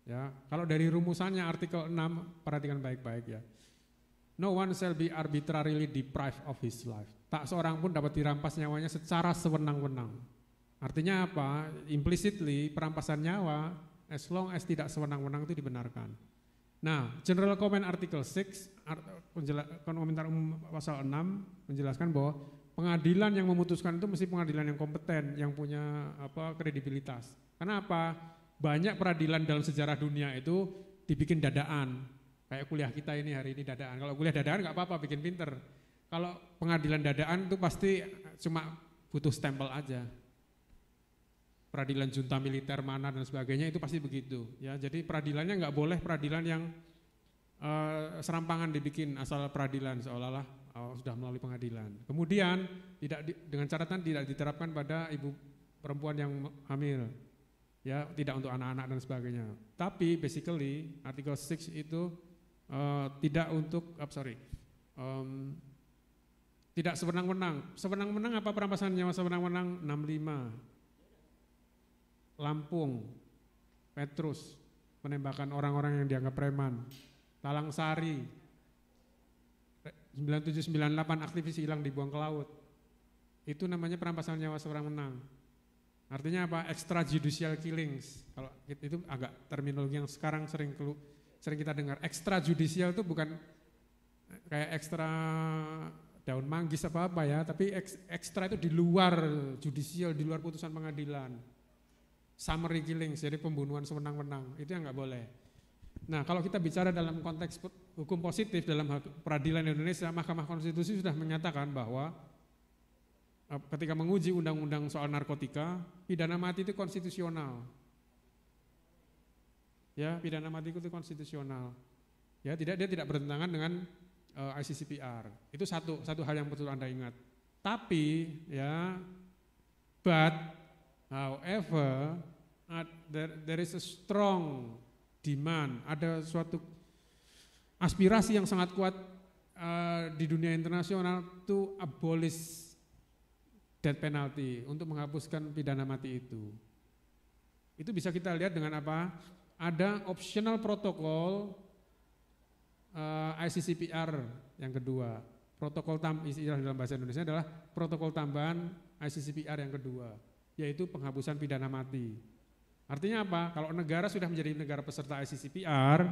Ya, kalau dari rumusannya artikel 6 perhatikan baik-baik ya. No one shall be arbitrarily deprived of his life. Tak seorang pun dapat dirampas nyawanya secara sewenang-wenang. Artinya apa? Implicitly perampasan nyawa as long as tidak sewenang-wenang itu dibenarkan. Nah, General Comment Artikel 6, komentar umum pasal 6 menjelaskan bahwa pengadilan yang memutuskan itu mesti pengadilan yang kompeten, yang punya apa kredibilitas. Karena apa? Banyak peradilan dalam sejarah dunia itu dibikin dadaan. Kayak kuliah kita ini hari ini dadaan. Kalau kuliah dadaan nggak apa-apa, bikin pinter. Kalau pengadilan dadaan itu pasti cuma butuh stempel aja peradilan junta militer mana dan sebagainya itu pasti begitu ya jadi peradilannya nggak boleh peradilan yang uh, serampangan dibikin asal peradilan seolah-olah oh, sudah melalui pengadilan kemudian tidak di, dengan catatan tidak diterapkan pada ibu perempuan yang hamil ya tidak untuk anak-anak dan sebagainya tapi basically artikel 6 itu uh, tidak untuk oh, sorry um, tidak sewenang-wenang. Sewenang-wenang apa perampasan nyawa Sewenang-wenang 65. Lampung, Petrus, penembakan orang-orang yang dianggap preman, Talang Sari, 9798 aktivis hilang dibuang ke laut. Itu namanya perampasan nyawa seorang menang. Artinya apa? Extrajudicial killings. Kalau itu agak terminologi yang sekarang sering kelu, sering kita dengar. Extrajudicial itu bukan eh, kayak ekstra daun manggis apa apa ya, tapi ekstra itu di luar judicial, di luar putusan pengadilan summary killing jadi pembunuhan sewenang-wenang. Itu yang nggak boleh. Nah, kalau kita bicara dalam konteks hukum positif dalam peradilan Indonesia, Mahkamah Konstitusi sudah menyatakan bahwa eh, ketika menguji undang-undang soal narkotika, pidana mati itu konstitusional. Ya, pidana mati itu konstitusional. Ya, tidak dia tidak bertentangan dengan uh, eh, ICCPR. Itu satu satu hal yang perlu Anda ingat. Tapi ya but however there, there is a strong demand, ada suatu aspirasi yang sangat kuat uh, di dunia internasional to abolish death penalty untuk menghapuskan pidana mati itu. Itu bisa kita lihat dengan apa? Ada optional protokol uh, eh, ICCPR yang kedua. Protokol tam istilah dalam bahasa Indonesia adalah protokol tambahan ICCPR yang kedua, yaitu penghapusan pidana mati. Artinya apa? Kalau negara sudah menjadi negara peserta ICCPR,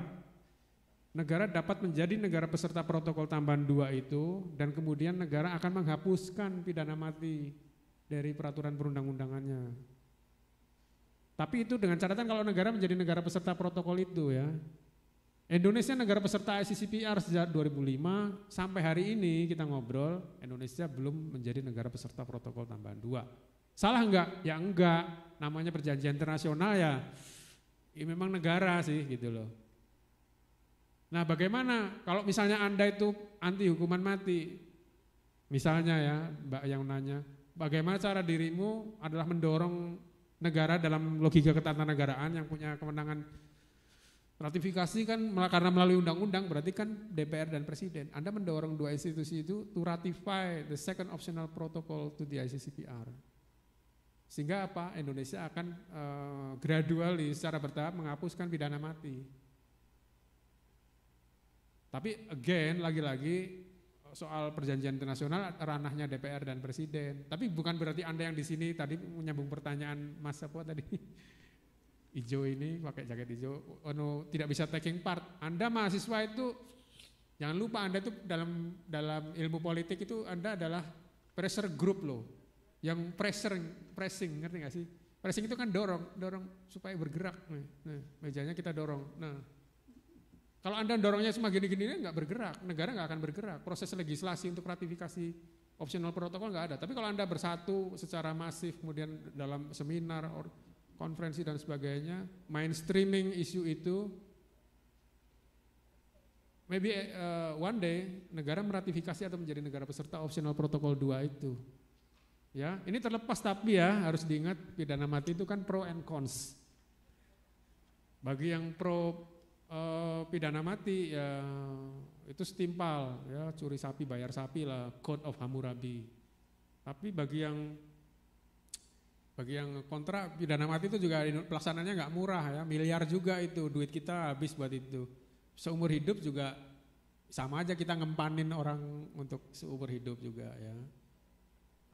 negara dapat menjadi negara peserta protokol tambahan 2 itu dan kemudian negara akan menghapuskan pidana mati dari peraturan perundang-undangannya. Tapi itu dengan catatan kalau negara menjadi negara peserta protokol itu ya. Indonesia negara peserta ICCPR sejak 2005 sampai hari ini kita ngobrol Indonesia belum menjadi negara peserta protokol tambahan 2. Salah enggak? Ya enggak. Namanya perjanjian internasional ya, ya memang negara sih gitu loh. Nah bagaimana kalau misalnya Anda itu anti hukuman mati? Misalnya ya Mbak yang nanya, bagaimana cara dirimu adalah mendorong negara dalam logika ketatanegaraan yang punya kemenangan ratifikasi kan karena melalui undang-undang berarti kan DPR dan Presiden. Anda mendorong dua institusi itu to ratify the second optional protocol to the ICCPR. Sehingga apa? Indonesia akan e, gradually secara bertahap menghapuskan pidana mati. Tapi again lagi-lagi soal perjanjian internasional ranahnya DPR dan presiden. Tapi bukan berarti Anda yang di sini tadi menyambung pertanyaan Mas apa tadi? hijau ini pakai jaket hijau, oh no, tidak bisa taking part. Anda mahasiswa itu jangan lupa Anda itu dalam dalam ilmu politik itu Anda adalah pressure group loh yang pressure, pressing, ngerti gak sih? Pressing itu kan dorong, dorong supaya bergerak. Nah, nah mejanya kita dorong. Nah, kalau Anda dorongnya cuma gini-gini nggak bergerak, negara nggak akan bergerak. Proses legislasi untuk ratifikasi optional protokol nggak ada. Tapi kalau Anda bersatu secara masif, kemudian dalam seminar, or, konferensi dan sebagainya, mainstreaming isu itu, maybe uh, one day negara meratifikasi atau menjadi negara peserta optional protokol dua itu. Ya, ini terlepas tapi ya harus diingat pidana mati itu kan pro and cons. Bagi yang pro eh, pidana mati ya itu setimpal ya curi sapi bayar sapi lah code of Hammurabi. Tapi bagi yang bagi yang kontra pidana mati itu juga pelaksanaannya nggak murah ya miliar juga itu duit kita habis buat itu seumur hidup juga sama aja kita ngempanin orang untuk seumur hidup juga ya.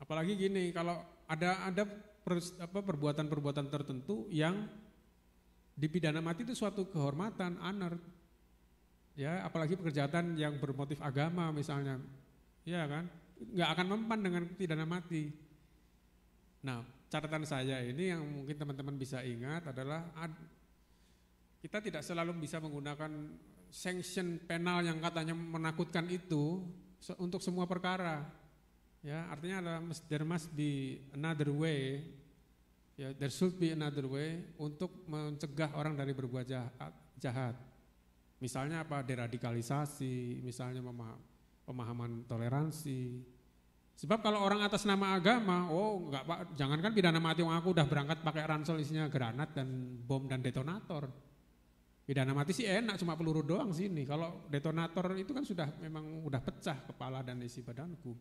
Apalagi gini, kalau ada ada per, apa perbuatan-perbuatan tertentu yang dipidana mati itu suatu kehormatan, honor. Ya, apalagi pekerjaan yang bermotif agama misalnya. Ya kan? nggak akan mempan dengan pidana mati. Nah, catatan saya ini yang mungkin teman-teman bisa ingat adalah kita tidak selalu bisa menggunakan sanction penal yang katanya menakutkan itu untuk semua perkara Ya, artinya adalah there must be another way. Ya, there should be another way untuk mencegah orang dari berbuat jahat. jahat. Misalnya apa? Deradikalisasi, misalnya memaham, pemahaman toleransi. Sebab kalau orang atas nama agama, oh enggak Pak, jangankan pidana mati aku udah berangkat pakai ransel isinya granat dan bom dan detonator. Pidana mati sih enak cuma peluru doang sini. Kalau detonator itu kan sudah memang udah pecah kepala dan isi badanku.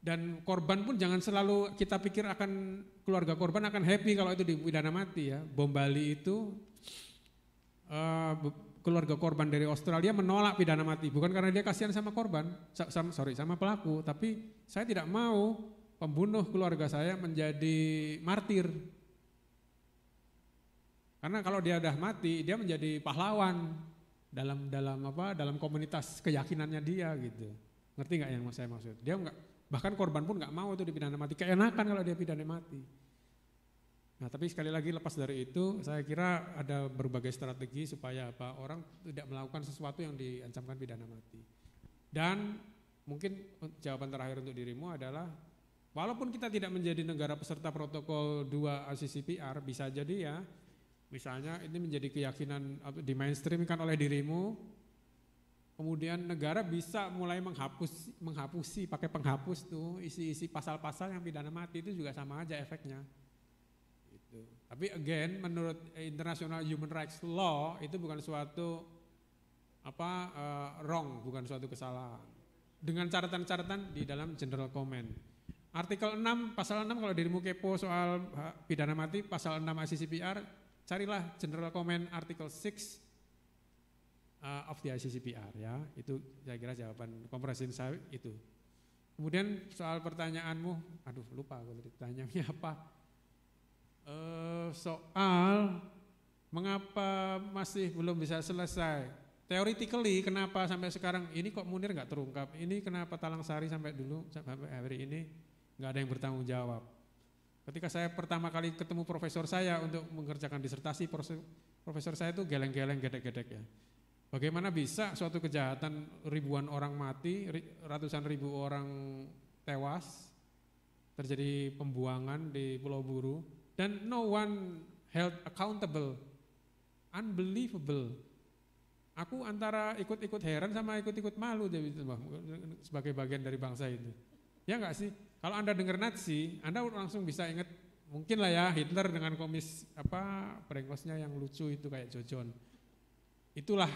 Dan korban pun jangan selalu kita pikir akan keluarga korban akan happy kalau itu di pidana mati ya. Bom Bali itu uh, keluarga korban dari Australia menolak pidana mati bukan karena dia kasihan sama korban, sama, sorry sama pelaku, tapi saya tidak mau pembunuh keluarga saya menjadi martir. Karena kalau dia sudah mati, dia menjadi pahlawan dalam dalam apa dalam komunitas keyakinannya dia gitu. Ngerti nggak yang saya maksud? Dia nggak Bahkan korban pun nggak mau itu dipidana mati. Keenakan kalau dia pidana mati. Nah tapi sekali lagi lepas dari itu saya kira ada berbagai strategi supaya apa orang tidak melakukan sesuatu yang diancamkan pidana mati. Dan mungkin jawaban terakhir untuk dirimu adalah walaupun kita tidak menjadi negara peserta protokol 2 ACCPR bisa jadi ya misalnya ini menjadi keyakinan di mainstreamkan oleh dirimu Kemudian negara bisa mulai menghapus menghapusi pakai penghapus tuh isi-isi pasal-pasal yang pidana mati itu juga sama aja efeknya. Itu. Tapi again menurut international human rights law itu bukan suatu apa uh, wrong, bukan suatu kesalahan. Dengan catatan-catatan di dalam general comment. Artikel 6 pasal 6 kalau dirimu kepo soal eh, pidana mati pasal 6 ACCPR carilah general comment artikel 6 uh, of the ICCPR ya. Itu saya kira jawaban kompresi saya itu. Kemudian soal pertanyaanmu, aduh lupa aku tadi tanyanya apa. Uh, soal mengapa masih belum bisa selesai? Theoretically kenapa sampai sekarang ini kok Munir nggak terungkap? Ini kenapa Talang Sari sampai dulu sampai hari ini nggak ada yang bertanggung jawab? Ketika saya pertama kali ketemu profesor saya untuk mengerjakan disertasi, profesor saya itu geleng-geleng gedek-gedek ya Bagaimana bisa suatu kejahatan ribuan orang mati, ratusan ribu orang tewas, terjadi pembuangan di Pulau Buru, dan no one held accountable. Unbelievable. Aku antara ikut-ikut heran sama ikut-ikut malu sebagai bagian dari bangsa itu. Ya enggak sih? Kalau Anda dengar Nazi, Anda langsung bisa ingat mungkin lah ya Hitler dengan komis apa perengkosnya yang lucu itu kayak Jojon. Itulah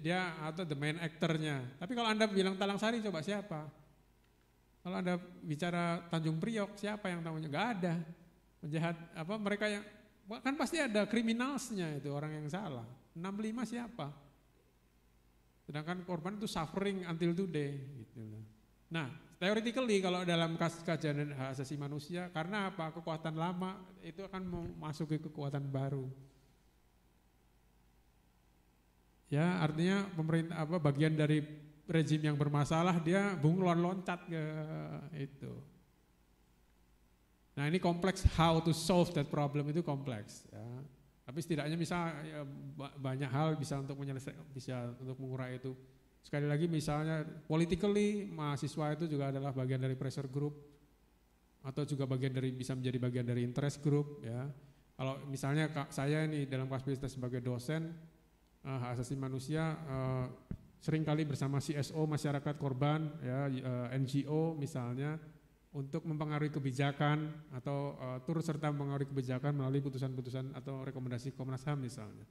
dia atau the main aktornya. Tapi kalau Anda bilang Talang Sari coba siapa? Kalau Anda bicara Tanjung Priok siapa yang tanggungnya? Gak ada. Penjahat apa mereka yang kan pasti ada kriminalsnya itu orang yang salah. 65 siapa? Sedangkan korban itu suffering until today gitu Nah, theoretically kalau dalam kasus kajian hak asasi manusia karena apa? Kekuatan lama itu akan memasuki kekuatan baru. Ya, artinya pemerintah apa bagian dari rezim yang bermasalah dia bunglon loncat ke itu. Nah ini kompleks how to solve that problem itu kompleks. Ya. Tapi setidaknya bisa ya, banyak hal bisa untuk menyelesaikan, bisa untuk mengurai itu. Sekali lagi misalnya politically mahasiswa itu juga adalah bagian dari pressure group atau juga bagian dari bisa menjadi bagian dari interest group ya. Kalau misalnya saya ini dalam kapasitas sebagai dosen uh, hak asasi manusia uh, seringkali bersama CSO masyarakat korban ya uh, eh, NGO misalnya untuk mempengaruhi kebijakan atau uh, turut serta mempengaruhi kebijakan melalui putusan-putusan atau rekomendasi Komnas HAM misalnya.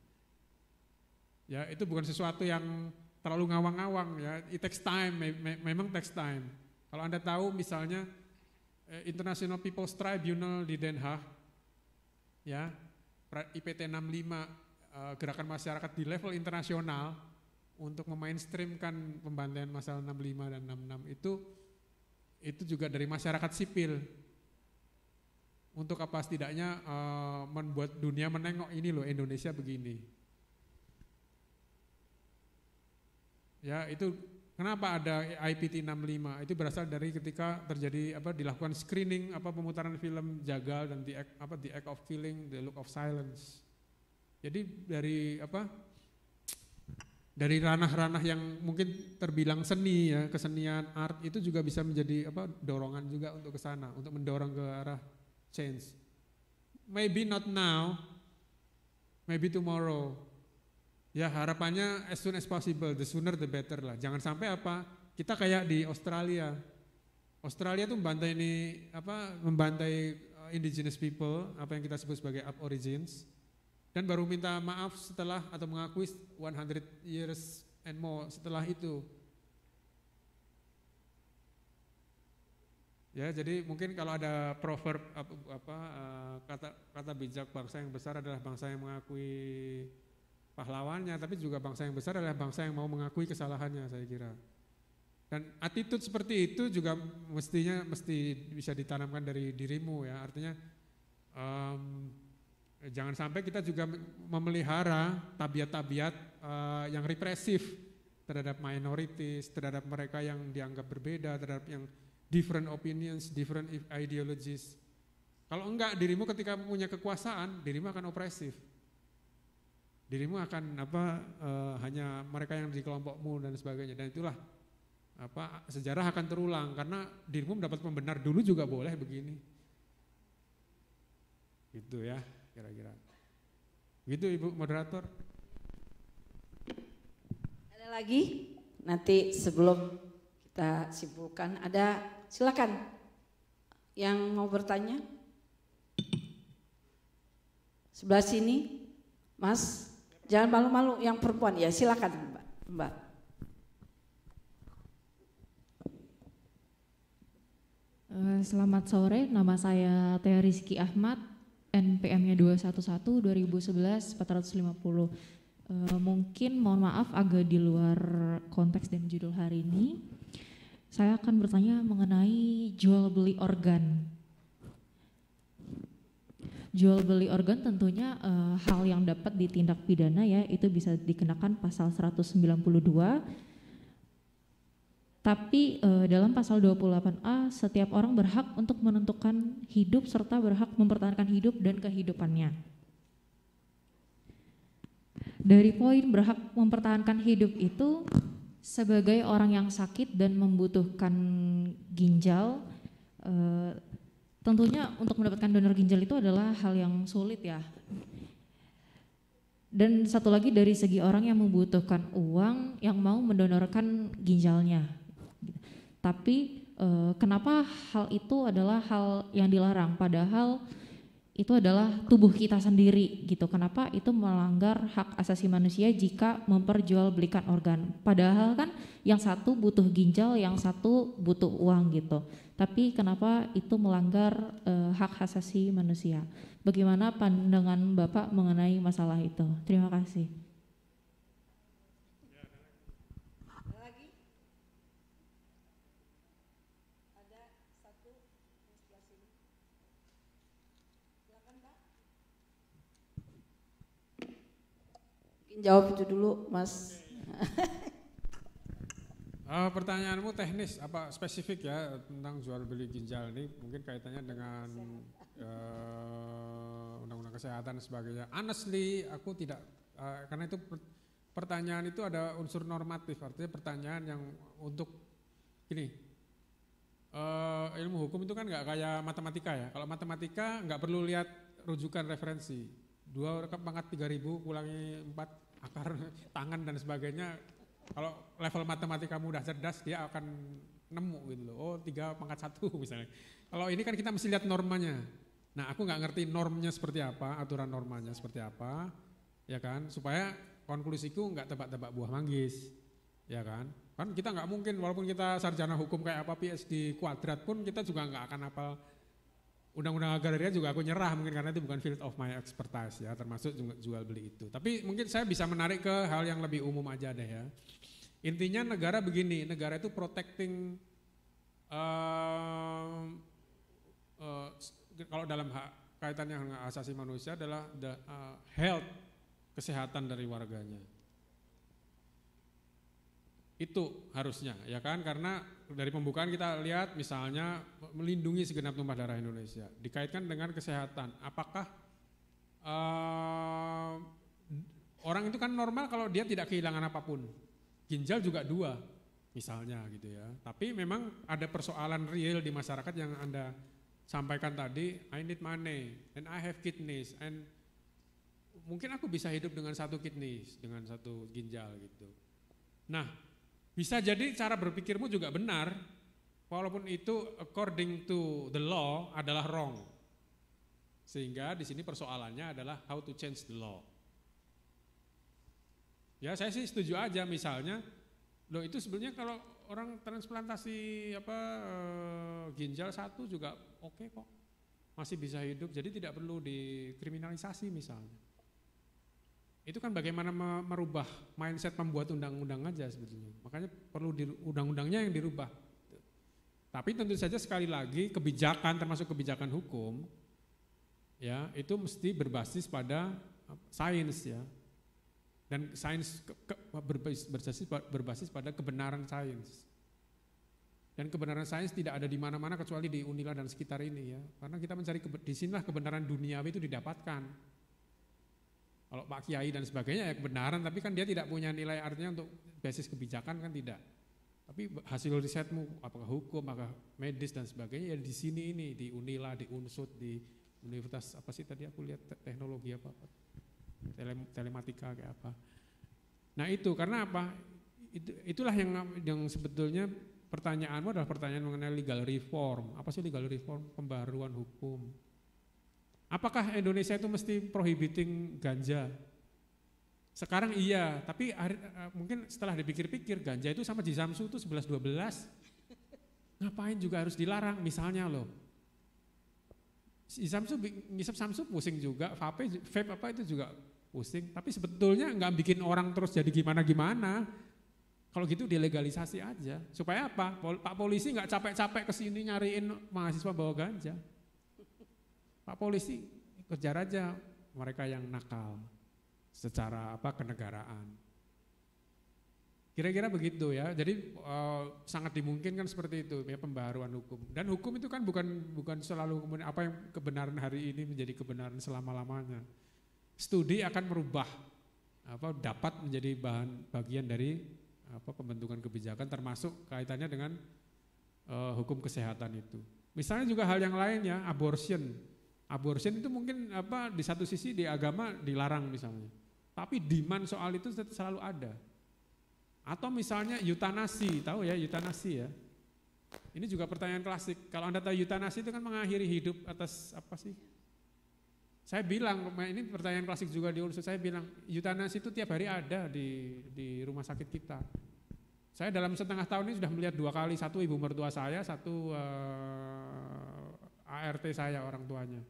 Ya, itu bukan sesuatu yang terlalu ngawang-ngawang ya. It takes time, me me memang takes time. Kalau Anda tahu misalnya eh, International People's Tribunal di Den Haag ya, IPT 65 Eh, gerakan masyarakat di level internasional untuk memainstreamkan pembantaian masalah 65 dan 66 itu itu juga dari masyarakat sipil untuk apa setidaknya uh, membuat dunia menengok ini loh Indonesia begini ya itu kenapa ada IPT 65 itu berasal dari ketika terjadi apa dilakukan screening apa pemutaran film Jagal dan the act, apa the act of killing the look of silence jadi dari apa? Dari ranah-ranah yang mungkin terbilang seni ya, kesenian, art itu juga bisa menjadi apa dorongan juga untuk ke sana, untuk mendorong ke arah change. Maybe not now, maybe tomorrow. Ya harapannya as soon as possible, the sooner the better lah. Jangan sampai apa kita kayak di Australia. Australia tuh membantai ini apa membantai eh, indigenous people, apa yang kita sebut sebagai aborigines dan baru minta maaf setelah atau mengakui 100 years and more setelah itu. Ya, jadi mungkin kalau ada proverb apa, apa eh, kata kata bijak bangsa yang besar adalah bangsa yang mengakui pahlawannya, tapi juga bangsa yang besar adalah bangsa yang mau mengakui kesalahannya, saya kira. Dan attitude seperti itu juga mestinya mesti bisa ditanamkan dari dirimu ya, artinya um, Eh, jangan sampai kita juga memelihara tabiat-tabiat uh, yang represif terhadap minoritas, terhadap mereka yang dianggap berbeda, terhadap yang different opinions, different ideologies. Kalau enggak dirimu ketika punya kekuasaan, dirimu akan opresif. Dirimu akan apa uh, hanya mereka yang di kelompokmu dan sebagainya. Dan itulah apa sejarah akan terulang karena dirimu mendapat pembenar dulu juga boleh begini. Gitu ya kira-kira. Gitu Ibu moderator. Ada lagi? Nanti sebelum kita simpulkan ada silakan yang mau bertanya. Sebelah sini, Mas, jangan malu-malu yang perempuan ya, silakan Mbak. Mbak. Eh, selamat sore, nama saya Teh Rizky Ahmad. NPM-nya 211 2011 450. puluh eh, mungkin mohon maaf agak di luar konteks dan judul hari ini. Saya akan bertanya mengenai jual beli organ. Jual beli organ tentunya e, hal yang dapat ditindak pidana ya, itu bisa dikenakan pasal 192 tapi e, dalam pasal 28A setiap orang berhak untuk menentukan hidup serta berhak mempertahankan hidup dan kehidupannya. Dari poin berhak mempertahankan hidup itu sebagai orang yang sakit dan membutuhkan ginjal e, tentunya untuk mendapatkan donor ginjal itu adalah hal yang sulit ya. Dan satu lagi dari segi orang yang membutuhkan uang yang mau mendonorkan ginjalnya tapi uh, kenapa hal itu adalah hal yang dilarang padahal itu adalah tubuh kita sendiri gitu. Kenapa itu melanggar hak asasi manusia jika memperjualbelikan organ? Padahal kan yang satu butuh ginjal, yang satu butuh uang gitu. Tapi kenapa itu melanggar e, hak asasi manusia? Bagaimana pandangan Bapak mengenai masalah itu? Terima kasih. jawab itu dulu, Mas. Uh, pertanyaanmu teknis apa spesifik ya tentang jual beli ginjal ini mungkin kaitannya dengan eh, undang-undang uh, kesehatan dan sebagainya. Honestly, aku tidak uh, karena itu pertanyaan itu ada unsur normatif artinya pertanyaan yang untuk gini uh, ilmu hukum itu kan nggak kayak matematika ya. Kalau matematika nggak perlu lihat rujukan referensi dua pangkat tiga ribu kurangi empat akar tangan dan sebagainya kalau level matematika mudah cerdas dia akan nemu gitu loh oh tiga pangkat satu misalnya kalau ini kan kita mesti lihat normanya nah aku nggak ngerti normnya seperti apa aturan normanya seperti apa ya kan supaya konklusiku nggak tebak-tebak buah manggis ya kan kan kita nggak mungkin walaupun kita sarjana hukum kayak apa PhD kuadrat pun kita juga nggak akan apal undang-undang agraria juga aku nyerah mungkin karena itu bukan field of my expertise ya termasuk juga jual beli itu tapi mungkin saya bisa menarik ke hal yang lebih umum aja deh ya intinya negara begini negara itu protecting uh, uh, kalau dalam hak, kaitannya dengan asasi manusia adalah the, uh, health kesehatan dari warganya itu harusnya ya kan karena dari pembukaan kita lihat misalnya melindungi segenap tumpah darah Indonesia dikaitkan dengan kesehatan. Apakah uh, orang itu kan normal kalau dia tidak kehilangan apapun. Ginjal juga dua misalnya gitu ya. Tapi memang ada persoalan real di masyarakat yang Anda sampaikan tadi, I need money and I have kidneys and mungkin aku bisa hidup dengan satu kidneys, dengan satu ginjal gitu. Nah, bisa jadi cara berpikirmu juga benar, walaupun itu according to the law adalah wrong. Sehingga di sini persoalannya adalah how to change the law. Ya saya sih setuju aja misalnya, loh itu sebenarnya kalau orang transplantasi apa eh, ginjal satu juga oke okay kok, masih bisa hidup. Jadi tidak perlu dikriminalisasi misalnya. Itu kan bagaimana merubah mindset pembuat undang-undang aja sebetulnya. Makanya perlu di, undang-undangnya yang dirubah. Tapi tentu saja sekali lagi kebijakan termasuk kebijakan hukum ya itu mesti berbasis pada eh, sains ya. Dan sains berbasis, berbasis pada kebenaran sains. Dan kebenaran sains tidak ada di mana-mana kecuali di Unila dan sekitar ini ya. Karena kita mencari di sinilah kebenaran duniawi itu didapatkan. Kalau Pak Kiai dan sebagainya ya kebenaran, tapi kan dia tidak punya nilai artinya untuk basis kebijakan kan tidak. Tapi hasil risetmu, apakah hukum, apakah medis dan sebagainya ya di sini ini, di Unila, di Unsud, di Universitas apa sih tadi aku lihat teknologi apa, apa tele, telematika kayak apa. Nah itu karena apa? Itu, itulah yang yang sebetulnya pertanyaanmu adalah pertanyaan mengenai legal reform. Apa sih legal reform? Pembaruan hukum. Apakah Indonesia itu mesti prohibiting ganja? Sekarang iya, tapi eh, mungkin setelah dipikir-pikir ganja itu sama di Samsu itu 11-12. Ngapain juga harus dilarang misalnya loh. Si Samsu, ngisep Samsu pusing juga, vape, vape apa itu juga pusing. Tapi sebetulnya nggak bikin orang terus jadi gimana-gimana. Kalau gitu dilegalisasi aja. Supaya apa? Pak polisi nggak capek-capek kesini nyariin mahasiswa bawa ganja. Pak polisi kejar aja mereka yang nakal secara apa kenegaraan. Kira-kira begitu ya. Jadi uh, sangat dimungkinkan seperti itu ya pembaharuan hukum. Dan hukum itu kan bukan bukan selalu kemudian apa yang kebenaran hari ini menjadi kebenaran selama-lamanya. Studi akan merubah apa dapat menjadi bahan bagian dari apa pembentukan kebijakan termasuk kaitannya dengan uh, hukum kesehatan itu. Misalnya juga hal yang lainnya abortion Aborsi itu mungkin apa di satu sisi di agama dilarang misalnya. Tapi demand soal itu selalu ada. Atau misalnya eutanasi, tahu ya eutanasi ya. Ini juga pertanyaan klasik. Kalau Anda tahu eutanasi itu kan mengakhiri hidup atas apa sih? Saya bilang, ini pertanyaan klasik juga di saya bilang, eutanasi itu tiap hari ada di, di rumah sakit kita. Saya dalam setengah tahun ini sudah melihat dua kali, satu ibu mertua saya, satu uh, ART saya orang tuanya.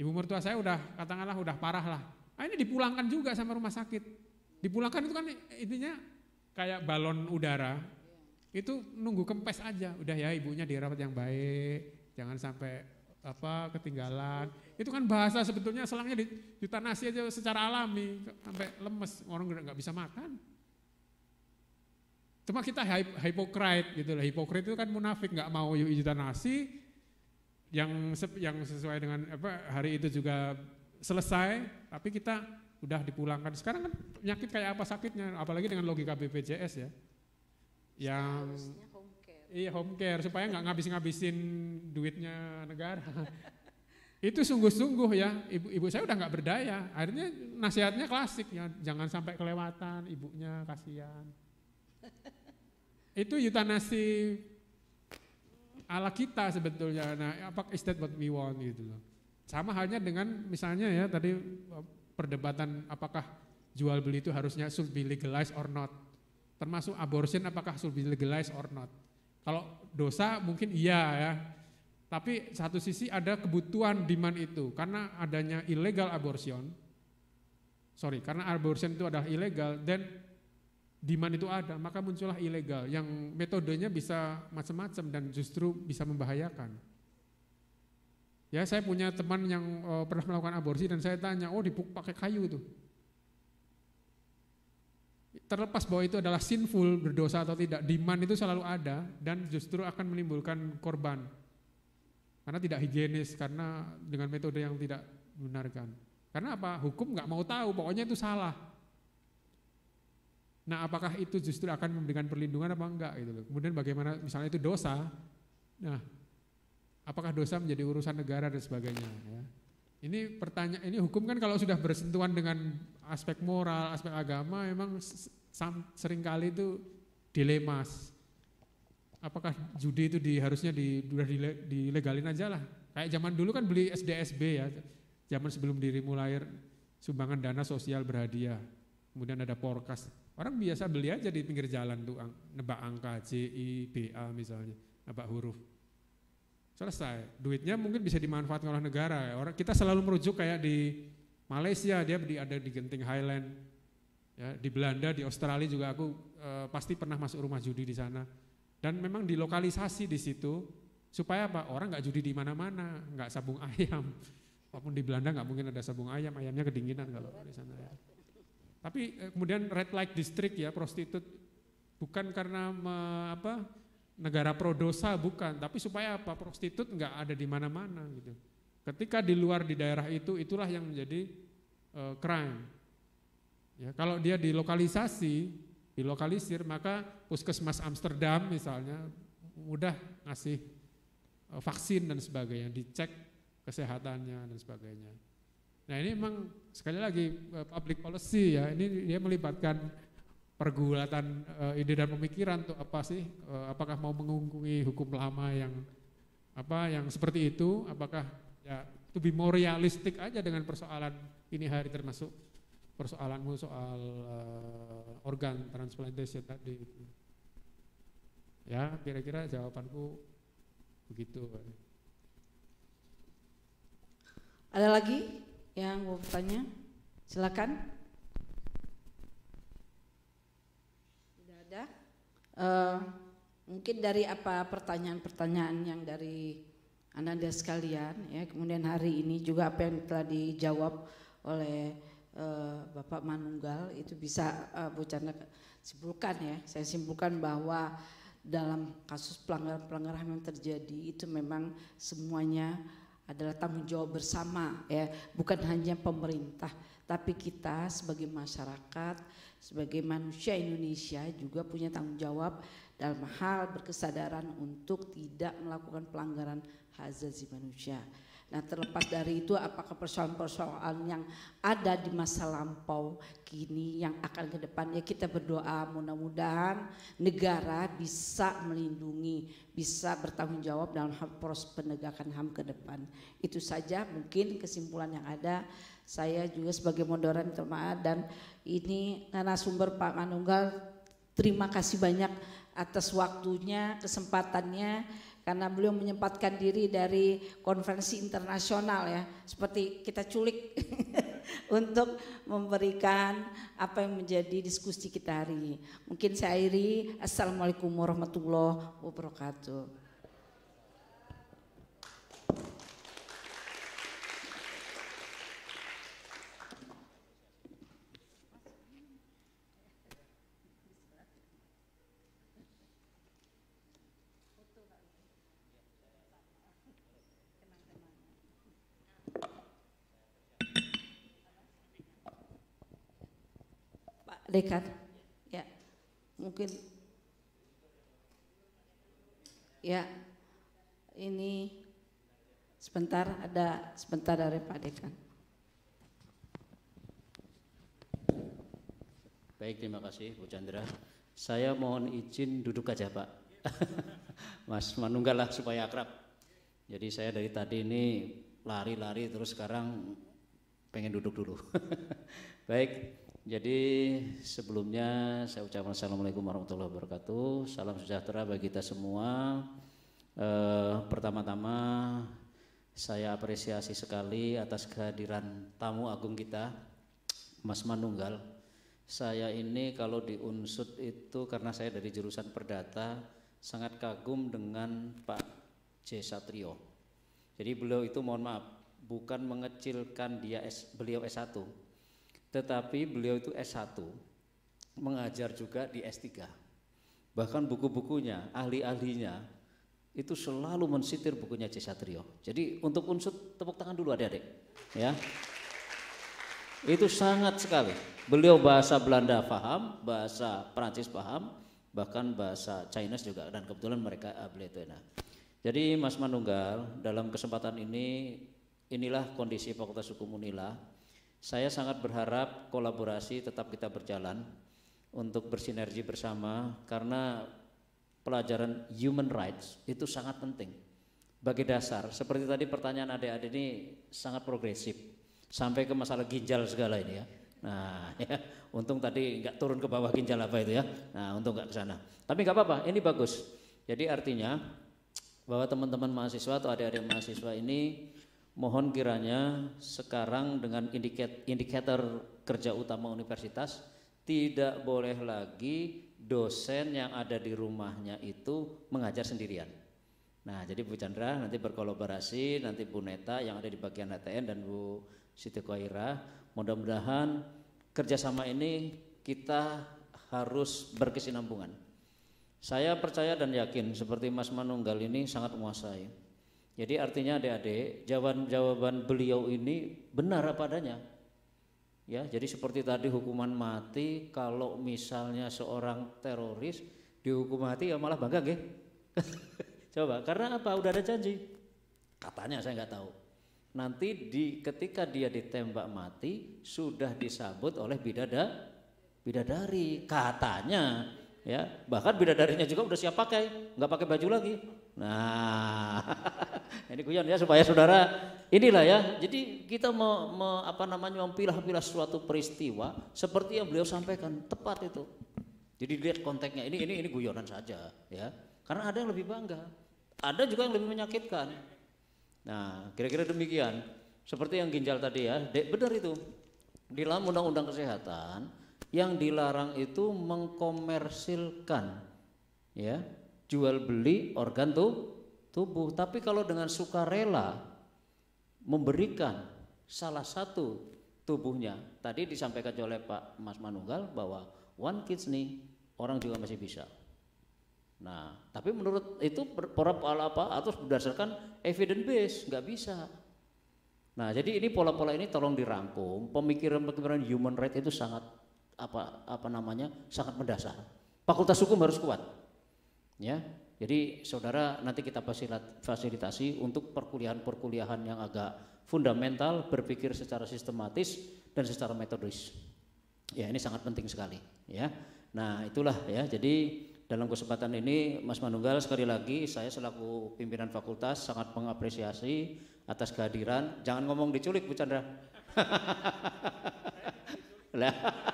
Ibu mertua saya udah katakanlah udah parah lah. Nah, ini dipulangkan juga sama rumah sakit. Dipulangkan itu kan intinya kayak balon udara. Itu nunggu kempes aja. Udah ya ibunya dirawat yang baik, jangan sampai apa ketinggalan. Itu kan bahasa sebetulnya selangnya di nasi aja secara alami sampai lemes orang nggak bisa makan. Cuma kita hipokrit gitu lah. Hipokrit itu kan munafik nggak mau nasi yang yang sesuai dengan apa hari itu juga selesai tapi kita udah dipulangkan sekarang kan penyakit kayak apa sakitnya apalagi dengan logika BPJS ya yang iya home care supaya nggak ngabis-ngabisin duitnya negara itu sungguh-sungguh ya ibu-ibu saya udah nggak berdaya akhirnya nasihatnya klasik ya jangan sampai kelewatan ibunya kasihan itu yutanasi ala kita sebetulnya. Nah, apa is that what we want gitu loh. Sama halnya dengan misalnya ya tadi eh, perdebatan apakah jual beli itu harusnya should be legalized or not. Termasuk abortion apakah should be legalized or not. Kalau dosa mungkin iya ya. Tapi satu sisi ada kebutuhan demand itu karena adanya illegal abortion. Sorry, karena abortion itu adalah ilegal then demand itu ada, maka muncullah ilegal yang metodenya bisa macam-macam dan justru bisa membahayakan. Ya, saya punya teman yang e, pernah melakukan aborsi dan saya tanya, "Oh, dipuk pakai kayu itu?" Terlepas bahwa itu adalah sinful, berdosa atau tidak, demand itu selalu ada dan justru akan menimbulkan korban. Karena tidak higienis, karena dengan metode yang tidak benarkan. Karena apa? Hukum nggak mau tahu, pokoknya itu salah. Nah, apakah itu justru akan memberikan perlindungan apa enggak gitu loh. Kemudian bagaimana misalnya itu dosa? Nah, apakah dosa menjadi urusan negara dan sebagainya ya. Ini pertanyaan ini hukum kan kalau sudah bersentuhan dengan aspek moral, aspek agama memang seringkali itu dilemas. Apakah judi itu di, harusnya di, sudah dilegalin aja lah. Kayak zaman dulu kan beli SDSB ya, zaman sebelum diri mulai sumbangan dana sosial berhadiah. Kemudian ada porkas Orang biasa beli aja di pinggir jalan tuh nebak angka C I B A misalnya, nebak huruf. Selesai. Duitnya mungkin bisa dimanfaatkan oleh negara. Orang kita selalu merujuk kayak di Malaysia dia di, ada di Genting Highland. Ya, di Belanda, di Australia juga aku e, pasti pernah masuk rumah judi di sana. Dan memang dilokalisasi di situ supaya apa? Orang nggak judi di mana-mana, nggak sabung ayam. Walaupun di Belanda nggak mungkin ada sabung ayam, ayamnya kedinginan kalau di sana. Tapi eh, kemudian red light district ya prostitut bukan karena me, apa negara prodosa bukan, tapi supaya apa prostitut nggak ada di mana-mana gitu. Ketika di luar di daerah itu itulah yang menjadi uh, crime. Ya, kalau dia dilokalisasi, dilokalisir maka puskesmas Amsterdam misalnya mudah ngasih eh, vaksin dan sebagainya, dicek kesehatannya dan sebagainya. Nah ini memang sekali lagi eh, public policy ya, ini dia melibatkan pergulatan uh, ide dan pemikiran tuh apa sih, uh, apakah mau mengungkungi hukum lama yang apa yang seperti itu, apakah ya to be more realistic aja dengan persoalan ini hari termasuk persoalanmu soal uh, organ transplantation tadi itu. Ya, kira-kira jawabanku begitu. Ada lagi? yang mau bertanya? Silakan. Tidak ada. Uh, mungkin dari apa pertanyaan-pertanyaan yang dari Ananda sekalian, ya kemudian hari ini juga apa yang telah dijawab oleh uh, Bapak Manunggal itu bisa uh, Bu Chandra simpulkan ya. Saya simpulkan bahwa dalam kasus pelanggaran-pelanggaran yang terjadi itu memang semuanya adalah tanggung jawab bersama ya, bukan hanya pemerintah, tapi kita sebagai masyarakat, sebagai manusia Indonesia juga punya tanggung jawab dalam hal berkesadaran untuk tidak melakukan pelanggaran hak asasi manusia. Nah terlepas dari itu apakah persoalan-persoalan yang ada di masa lampau kini yang akan ke depannya kita berdoa mudah-mudahan negara bisa melindungi, bisa bertanggung jawab dalam proses penegakan HAM ke depan. Itu saja mungkin kesimpulan yang ada. Saya juga sebagai moderator maaf dan ini sumber Pak Manunggal terima kasih banyak atas waktunya, kesempatannya karena beliau menyempatkan diri dari konferensi internasional ya seperti kita culik untuk memberikan apa yang menjadi diskusi kita hari ini. Mungkin saya akhiri. Assalamualaikum warahmatullahi wabarakatuh. dekat ya mungkin ya ini sebentar ada sebentar dari Pak Dekan baik terima kasih Bu Chandra saya mohon izin duduk aja Pak Mas Manunggal lah supaya akrab jadi saya dari tadi ini lari-lari terus sekarang pengen duduk dulu baik jadi sebelumnya saya ucapkan Assalamualaikum warahmatullahi wabarakatuh Salam sejahtera bagi kita semua e, Pertama-tama saya apresiasi sekali atas kehadiran tamu agung kita Mas Manunggal Saya ini kalau diunsut itu karena saya dari jurusan perdata Sangat kagum dengan Pak J. Satrio Jadi beliau itu mohon maaf bukan mengecilkan dia beliau S1 tetapi beliau itu S1, mengajar juga di S3. Bahkan buku-bukunya, ahli-ahlinya itu selalu mensitir bukunya C. Satrio. Jadi untuk unsur tepuk tangan dulu adik-adik. Ya. Itu sangat sekali. Beliau bahasa Belanda paham, bahasa Prancis paham, bahkan bahasa Chinese juga dan kebetulan mereka eh, beliau itu enak. Jadi Mas Manunggal dalam kesempatan ini inilah kondisi Fakultas Hukum Unila saya sangat berharap kolaborasi tetap kita berjalan untuk bersinergi bersama karena pelajaran human rights itu sangat penting bagi dasar. Seperti tadi pertanyaan adik-adik ini sangat progresif sampai ke masalah ginjal segala ini ya. Nah, ya, untung tadi nggak turun ke bawah ginjal apa itu ya. Nah, untung nggak ke sana. Tapi nggak apa-apa, ini bagus. Jadi artinya bahwa teman-teman mahasiswa atau adik-adik mahasiswa ini Mohon kiranya sekarang dengan indikator kerja utama universitas tidak boleh lagi dosen yang ada di rumahnya itu mengajar sendirian. Nah, jadi Bu Chandra nanti berkolaborasi, nanti Bu Neta yang ada di bagian HTN dan Bu Siti Koira. Mudah-mudahan kerjasama ini kita harus berkesinambungan. Saya percaya dan yakin seperti Mas Manunggal ini sangat menguasai jadi artinya adik-adik, jawaban-jawaban beliau ini benar apa adanya. Ya, jadi seperti tadi hukuman mati kalau misalnya seorang teroris dihukum mati ya malah bangga nggih. Coba, karena apa? Udah ada janji. Katanya saya nggak tahu. Nanti di ketika dia ditembak mati sudah disambut oleh bidada bidadari katanya ya bahkan bidadarinya juga udah siap pakai nggak pakai baju lagi nah ini guyon ya supaya saudara inilah ya. Jadi kita mau, mau apa namanya mempilah-pilah suatu peristiwa seperti yang beliau sampaikan tepat itu. Jadi lihat konteksnya ini ini ini guyonan saja ya. Karena ada yang lebih bangga, ada juga yang lebih menyakitkan. Nah, kira-kira demikian. Seperti yang ginjal tadi ya, Dek, benar itu. Di dalam undang-undang kesehatan yang dilarang itu mengkomersilkan ya, jual beli organ tuh tubuh. Tapi kalau dengan sukarela memberikan salah satu tubuhnya. Tadi disampaikan oleh Pak Mas Manunggal bahwa one kids nih orang juga masih bisa. Nah, tapi menurut itu pola apa atau berdasarkan evidence base nggak bisa. Nah, jadi ini pola-pola ini tolong dirangkum. Pemikiran-pemikiran human right itu sangat apa apa namanya sangat mendasar. Fakultas hukum harus kuat, ya. Jadi saudara nanti kita fasilitasi untuk perkuliahan-perkuliahan yang agak fundamental, berpikir secara sistematis dan secara metodis. Ya ini sangat penting sekali. Ya, nah itulah ya. Jadi dalam kesempatan ini Mas Manunggal sekali lagi saya selaku pimpinan fakultas sangat mengapresiasi atas kehadiran. Jangan ngomong diculik Bu Chandra. Nah,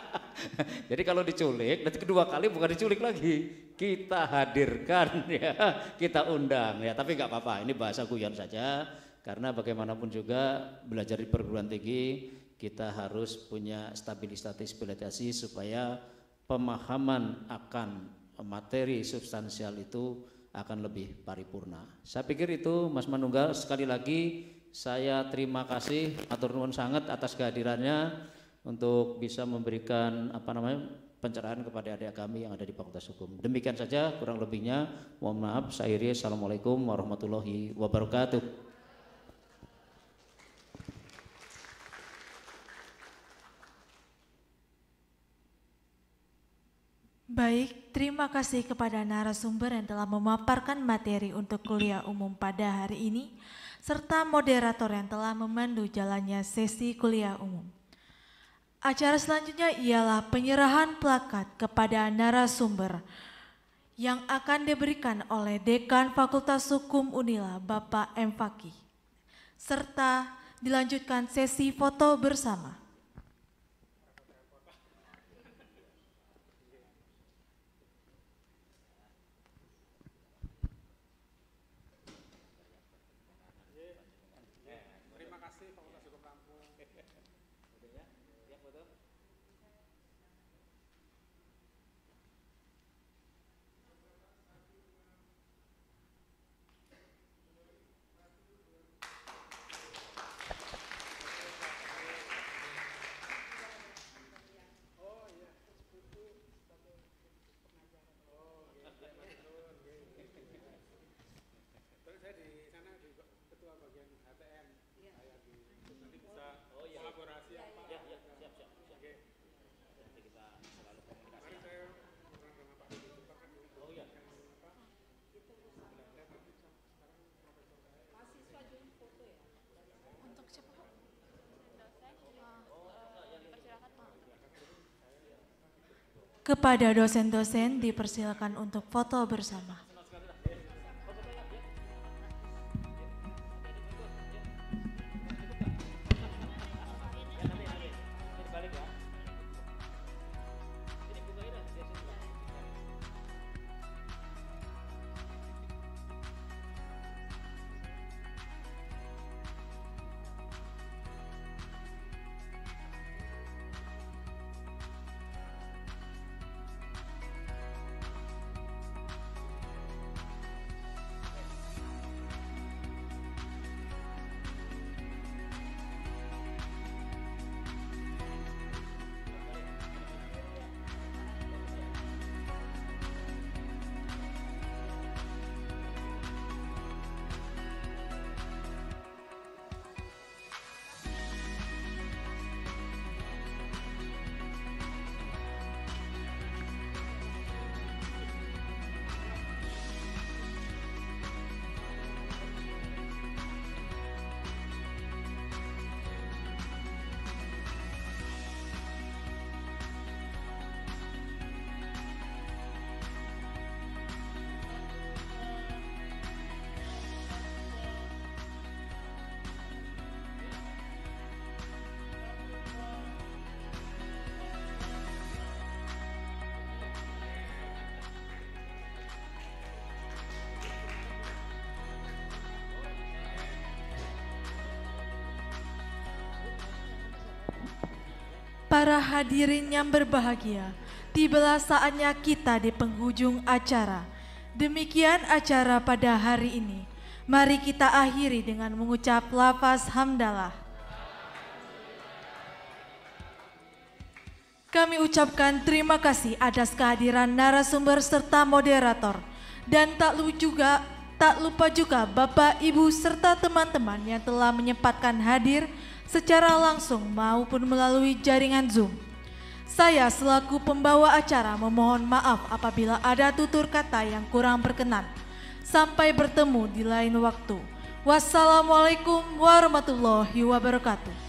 jadi kalau diculik, nanti kedua kali bukan diculik lagi, kita hadirkan ya, kita undang ya. Tapi nggak apa-apa, ini bahasa guyon saja. Karena bagaimanapun juga belajar di perguruan tinggi kita harus punya stabilitas stabilisasi supaya pemahaman akan materi substansial itu akan lebih paripurna. Saya pikir itu Mas Manunggal sekali lagi saya terima kasih atur nuwun sangat atas kehadirannya untuk bisa memberikan apa namanya pencerahan kepada adik kami yang ada di Fakultas Hukum. Demikian saja kurang lebihnya. Mohon maaf. Saya Iri. Assalamualaikum warahmatullahi wabarakatuh. Baik, terima kasih kepada narasumber yang telah memaparkan materi untuk kuliah umum pada hari ini, serta moderator yang telah memandu jalannya sesi kuliah umum. Acara selanjutnya ialah penyerahan plakat kepada narasumber yang akan diberikan oleh Dekan Fakultas Hukum Unila Bapak M. Fakih, serta dilanjutkan sesi foto bersama. Ya? Kepada dosen-dosen dipersilakan untuk foto bersama. hadirin yang berbahagia, tibalah saatnya kita di penghujung acara. Demikian acara pada hari ini. Mari kita akhiri dengan mengucap lafaz hamdalah. Kami ucapkan terima kasih atas kehadiran narasumber serta moderator. Dan tak lupa juga Tak lupa juga Bapak, Ibu, serta teman-teman yang telah menyempatkan hadir secara langsung maupun melalui jaringan Zoom. Saya selaku pembawa acara memohon maaf apabila ada tutur kata yang kurang berkenan. Sampai bertemu di lain waktu. Wassalamualaikum warahmatullahi wabarakatuh.